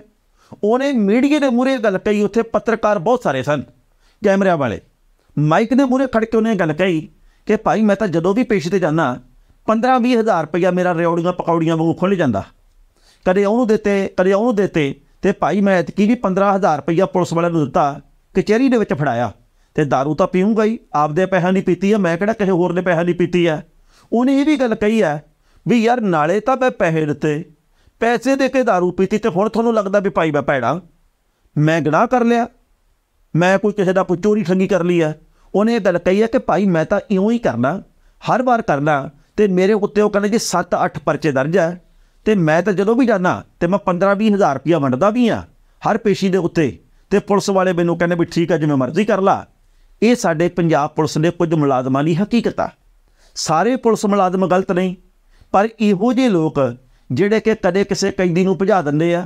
ਉਹਨੇ ਮੀਡੀਆ ਦੇ ਮੂਰੇ ਗੱਲ ਕਹੀ ਉੱਥੇ ਪੱਤਰਕਾਰ ਬਹੁਤ ਸਾਰੇ ਸਨ ਕੈਮਰਿਆਂ ਵਾਲੇ ਮਾਈਕ ਦੇ ਮੂਰੇ ਖੜ ਕੇ ਉਹਨੇ ਗੱਲ ਕਹੀ ਕਿ ਭਾਈ ਮੈਂ ਤਾਂ ਜਦੋਂ ਵੀ ਪੇਸ਼ੇ ਤੇ ਜਾਣਾ 15-20 ਹਜ਼ਾਰ ਰੁਪਇਆ ਮੇਰਾ ਰਿਓੜੀਆਂ ਪਕੌੜੀਆਂ ਵਾਂਗੂ ਖੁੱਲ ਜਾਂਦਾ ਕਦੇ ਉਹਨੂੰ ਦਿੱਤੇ ਕਦੇ ਉਹਨੂੰ ਦਿੱਤੇ ਤੇ ਭਾਈ ਮੈਂ ਕੀ ਵੀ 15000 ਰੁਪਇਆ ਪੁਲਿਸ ਵਾਲਿਆਂ ਨੂੰ ਦਿੱਤਾ ਕਚਹਿਰੀ ਦੇ ਵਿੱਚ ਫੜਾਇਆ ਤੇ दारू ਤਾਂ ਪੀਉਂਗਾ ਹੀ ਆਪਦੇ ਪੈਸਾ ਨਹੀਂ ਪੀਤੀ ਆ ਮੈਂ ਕਿਹੜਾ ਕਿਸੇ ਹੋਰ ਨੇ ਪੈਸਾ ਨਹੀਂ ਪੀਤੀ ਆ ਉਹਨੇ ਇਹ ਵੀ ਗੱਲ ਕਹੀ ਆ ਵੀ ਯਾਰ ਨਾਲੇ ਤਾਂ ਮੈਂ ਪੈਸੇ ਦਿੱਤੇ ਪੈਸੇ ਦੇ ਕੇ दारू ਪੀਤੀ ਤੇ ਹੁਣ ਤੁਹਾਨੂੰ ਲੱਗਦਾ ਵੀ ਭਾਈ ਮੈਂ ਪੈਣਾ ਮੈਂ ਗਨਾਹ ਕਰ ਲਿਆ ਮੈਂ ਕੋਈ ਕਿਸੇ ਦਾ ਕੋਈ ਚੋਰੀ ਠੰਗੀ ਕਰ ਲਈ ਆ ਉਹਨੇ ਗੱਲ ਕਹੀ ਆ ਕਿ ਭਾਈ ਮੈਂ ਤਾਂ ਇਉਂ ਹੀ ਕਰਨਾ ਹਰ ਵਾਰ ਕਰਨਾ ਤੇ ਮੇਰੇ ਉੱਤੇ ਉਹ ਕਹਿੰਦੇ ਜੀ 7-8 ਪਰਚੇ ਦਰਜ ਹੈ ਤੇ ਮੈਂ ਤਾਂ ਜਦੋਂ ਵੀ ਜਾਣਾ ਤੇ ਮੈਂ 15-20 ਹਜ਼ਾਰ ਰੁਪਇਆ ਵੰਡਦਾ ਵੀ ਆ ਹਰ ਪੇਸ਼ੀ ਦੇ ਉੱਤੇ ਤੇ ਪੁਲਿਸ ਵਾਲੇ ਮੈਨੂੰ ਕਹਿੰਦੇ ਵੀ ਠੀਕ ਆ ਜਿਵੇਂ ਮਰਜ਼ੀ ਕਰ ਲਾ ਇਹ ਸਾਡੇ ਪੰਜਾਬ ਪੁਲਿਸ ਦੇ ਕੁਝ ਮੁਲਾਜ਼ਮਾਂ ਦੀ ਹਕੀਕਤ ਆ ਸਾਰੇ ਪੁਲਿਸ ਮੁਲਾਜ਼ਮ ਗਲਤ ਨਹੀਂ ਪਰ ਇਹੋ ਜਿਹੇ ਲੋਕ ਜਿਹੜੇ ਕਿ ਕਦੇ ਕਿਸੇ ਕੈਦੀ ਨੂੰ ਭਜਾ ਦਿੰਦੇ ਆ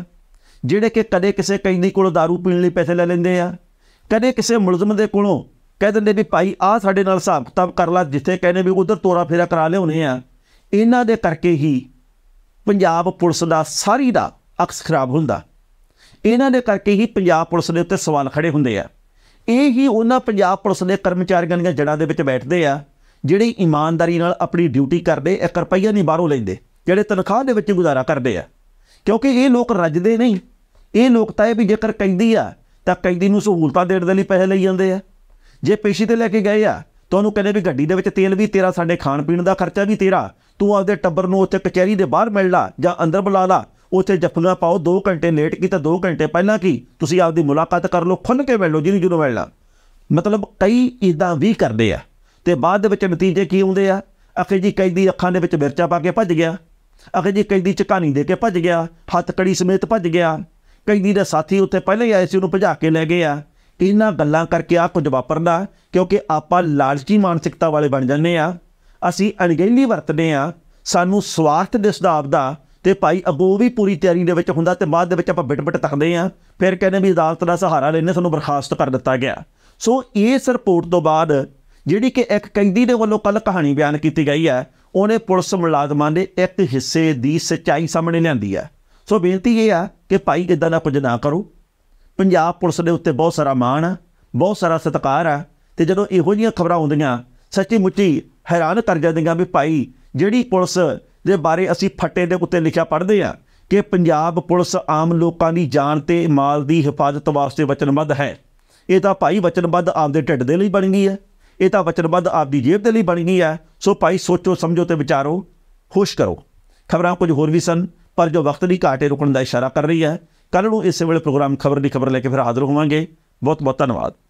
ਜਿਹੜੇ ਕਿ ਕਦੇ ਕਿਸੇ ਕੈਦੀ ਕੋਲੋਂ दारू ਪੀਣ ਲਈ ਪੈਸੇ ਲੈ ਲੈਂਦੇ ਆ ਕਦੇ ਕਿਸੇ ਮੁਲਜ਼ਮ ਦੇ ਕੋਲੋਂ ਕਹਿ ਦਿੰਦੇ ਵੀ ਭਾਈ ਆ ਸਾਡੇ ਨਾਲ ਹਿਸਾਬ ਕਿਤਾਬ ਕਰ ਲੈ ਜਿੱਥੇ ਕਹਿੰਦੇ ਵੀ ਉਧਰ ਤੋਰਾ ਫੇਰਾ ਕਰਾ ਲਿਆਉਨੇ ਆ ਇਹਨਾਂ ਦੇ ਕਰਕੇ ਹੀ ਪੰਜਾਬ ਪੁਲਿਸ ਦਾ ਸਾਰੀ ਦਾ ਅਕਸ ਖਰਾਬ ਹੁੰਦਾ ਇਹਨਾਂ ਦੇ ਕਰਕੇ ਹੀ ਪੰਜਾਬ ਪੁਲਿਸ ਦੇ ਉੱਤੇ ਸਵਾਲ ਖੜੇ ਹੁੰਦੇ ਆ ਇਹ ਹੀ ਉਹਨਾਂ ਪੰਜਾਬ ਪੁਲਿਸ ਦੇ ਕਰਮਚਾਰੀਆਂ ਦੀਆਂ ਜੜਾਂ ਦੇ ਵਿੱਚ ਬੈਠਦੇ ਆ ਜਿਹੜੇ ਇਮਾਨਦਾਰੀ ਨਾਲ ਆਪਣੀ ਡਿਊਟੀ ਕਰਦੇ ਇੱਕ ਰੁਪਈਆ ਨਹੀਂ ਬਾਹਰੋਂ ਲੈਂਦੇ ਜਿਹੜੇ ਤਨਖਾਹ ਦੇ ਵਿੱਚ ਗੁਜ਼ਾਰਾ ਕਰਦੇ ਆ ਕਿਉਂਕਿ ਇਹ ਲੋਕ ਰੱਜਦੇ ਨਹੀਂ ਇਹ ਲੋਕ ਤਾਂ ਇਹ ਵੀ ਜੇਕਰ ਕਹਿੰਦੀ ਆ ਤਾਂ ਕੈਦੀ ਨੂੰ ਸਹੂਲਤਾਂ ਦੇਣ ਦੇ ਲਈ ਪੈਸੇ ਲਈ ਜਾਂਦੇ ਆ ਜੇ ਪੇਸ਼ੀ ਤੇ ਲੈ ਕੇ ਗਏ ਆ ਤੁਹਾਨੂੰ ਕਹਿੰਦੇ ਵੀ ਗੱਡੀ ਦੇ ਵਿੱਚ ਤੇਲ ਵੀ ਤੇਰਾ ਸਾਡੇ ਖਾਣ ਪੀਣ ਦਾ ਖਰਚਾ ਵੀ ਤੇਰਾ ਤੂੰ ਆਪਦੇ ਟੱਬਰ ਨੂੰ ਉੱਥੇ ਕਚਹਿਰੀ ਦੇ ਬਾਹਰ ਮਿਲ ਲਾ ਜਾਂ ਅੰਦਰ ਬੁਲਾ ਲਾ ਉੱਥੇ ਜੱਫੀਆਂ ਪਾਓ 2 ਘੰਟੇ ਲੇਟ ਕੀਤਾ 2 ਘੰਟੇ ਪਹਿਲਾਂ ਕੀ ਤੁਸੀਂ ਆਪਦੀ ਮੁਲਾਕਾਤ ਕਰ ਲਓ ਖੁੱਲ ਕੇ ਮਿਲ ਲਓ ਜਿਹਨੂੰ ਜਿਹਨੂੰ ਮਿਲਣਾ ਮਤਲਬ ਕਈ ਇਦਾਂ ਵੀ ਕਰਦੇ ਆ ਤੇ ਬਾਅਦ ਦੇ ਵਿੱਚ ਨਤੀਜੇ ਕੀ ਹੁੰਦੇ ਆ ਅਖੇ ਜੀ ਕੈਦੀ ਅੱਖਾਂ ਦੇ ਵਿੱਚ ਮਿਰਚਾ ਪਾ ਕੇ ਭੱਜ ਗਿਆ ਅਖੇ ਜੀ ਕੈਦੀ ਚਕਾਨੀ ਦੇ ਕੇ ਭੱਜ ਗਿਆ ਹੱਥ ਕੜੀ ਸਮੇਤ ਭੱਜ ਗਿਆ ਕੈਦੀ ਦਾ ਸਾਥੀ ਉੱਥੇ ਪਹਿਲਾਂ ਹੀ ਆਏ ਸੀ ਉਹਨੂੰ ਭਜਾ ਕੇ ਲੈ ਗਏ ਆ ਇਹਨਾਂ ਗੱਲਾਂ ਕਰਕੇ ਆ ਕੁਝ ਵਾਪਰਦਾ ਕਿਉਂਕਿ ਆਪਾਂ ਲਾਲਚੀ ਮਾਨਸਿਕਤਾ ਵਾਲੇ ਬਣ ਜਾਂਦੇ ਆ ਅਸੀਂ ਅਣਗਹਿਲੀ ਵਰਤਦੇ ਆ ਸਾਨੂੰ ਸਵਾਰਥ ਦਿਸਦਾ ਆਪਦਾ ਤੇ ਭਾਈ ਅਬੂ ਵੀ ਪੂਰੀ ਤਿਆਰੀ ਦੇ ਵਿੱਚ ਹੁੰਦਾ ਤੇ ਬਾਅਦ ਦੇ ਵਿੱਚ ਆਪਾਂ ਬਿਟਬਿਟ ਤੱਕਦੇ ਆ ਫਿਰ ਕਹਿੰਦੇ ਵੀ ਅਦਾਲਤ ਦਾ ਸਹਾਰਾ ਲੈਣੇ ਸਾਨੂੰ ਬਰਖਾਸਤ ਕਰ ਦਿੱਤਾ ਗਿਆ ਸੋ ਇਸ ਰਿਪੋਰਟ ਤੋਂ ਬਾਅਦ ਜਿਹੜੀ ਕਿ ਇੱਕ ਕੈਦੀ ਦੇ ਵੱਲੋਂ ਕੱਲ ਕਹਾਣੀ ਬਿਆਨ ਕੀਤੀ ਗਈ ਹੈ ਉਹਨੇ ਪੁਲਿਸ ਮੁਲਾਜ਼ਮਾਂ ਦੇ ਇੱਕ ਹਿੱਸੇ ਦੀ ਸਚਾਈ ਸਾਹਮਣੇ ਲਿਆਂਦੀ ਹੈ ਸੋ ਬੇਨਤੀ ਇਹ ਆ ਕਿ ਭਾਈ ਇਦਾਂ ਦਾ ਕੁਝ ਨਾ ਕਰੋ ਪੰਜਾਬ ਪੁਲਿਸ ਦੇ ਉੱਤੇ ਬਹੁਤ ਸਾਰਾ ਮਾਣ ਆ ਬਹੁਤ ਸਾਰਾ ਸਤਿਕਾਰ ਆ ਤੇ ਜਦੋਂ ਇਹੋ ਜੀਆਂ ਖਬਰਾਂ ਆਉਂਦੀਆਂ ਸੱਚੀ ਮੁੱਚੀ ਹੈਰਾਨ ਕਰ ਜਾਂਦੀਆਂ ਵੀ ਭਾਈ ਜਿਹੜੀ ਪੁਲਿਸ ਦੇ ਬਾਰੇ ਅਸੀਂ ਫੱਟੇ ਦੇ ਉੱਤੇ ਲਿਖਿਆ ਪੜ੍ਹਦੇ ਆ ਕਿ ਪੰਜਾਬ ਪੁਲਿਸ ਆਮ ਲੋਕਾਂ ਦੀ ਜਾਨ ਤੇ ਮਾਲ ਦੀ ਹਿਫਾਜ਼ਤ ਵਾਸਤੇ ਵਚਨਬੱਧ ਹੈ ਇਹ ਤਾਂ ਭਾਈ ਵਚਨਬੱਧ ਆਮ ਦੇ ਢਿੱਡ ਦੇ ਲਈ ਬਣ ਗਈ ਹੈ ਇਹ ਤਾਂ ਵਚਨਬੱਧ ਆਪਦੀ ਜੇਬ ਦੇ ਲਈ ਬਣੀ ਨਹੀਂ ਹੈ ਸੋ ਭਾਈ ਸੋਚੋ ਸਮਝੋ ਤੇ ਵਿਚਾਰੋ ਖੁਸ਼ ਕਰੋ ਖਬਰਾਂ ਕੁਝ ਹੋਰ ਵੀ ਸਨ ਪਰ ਜੋ ਵਕਤ ਦੀ ਘਾਟੇ ਰੁਕਣ ਦਾ ਇਸ਼ਾਰਾ ਕਰ ਰਹੀ ਹੈ ਕੱਲ ਨੂੰ ਇਸੇ ਵੇਲੇ ਪ੍ਰੋਗਰਾਮ ਖਬਰ ਦੀ ਖਬਰ ਲੈ ਕੇ ਫਿਰ ਹਾਜ਼ਰ ਹੋਵਾਂਗੇ ਬਹੁਤ ਬਹੁਤ ਧੰਨਵਾਦ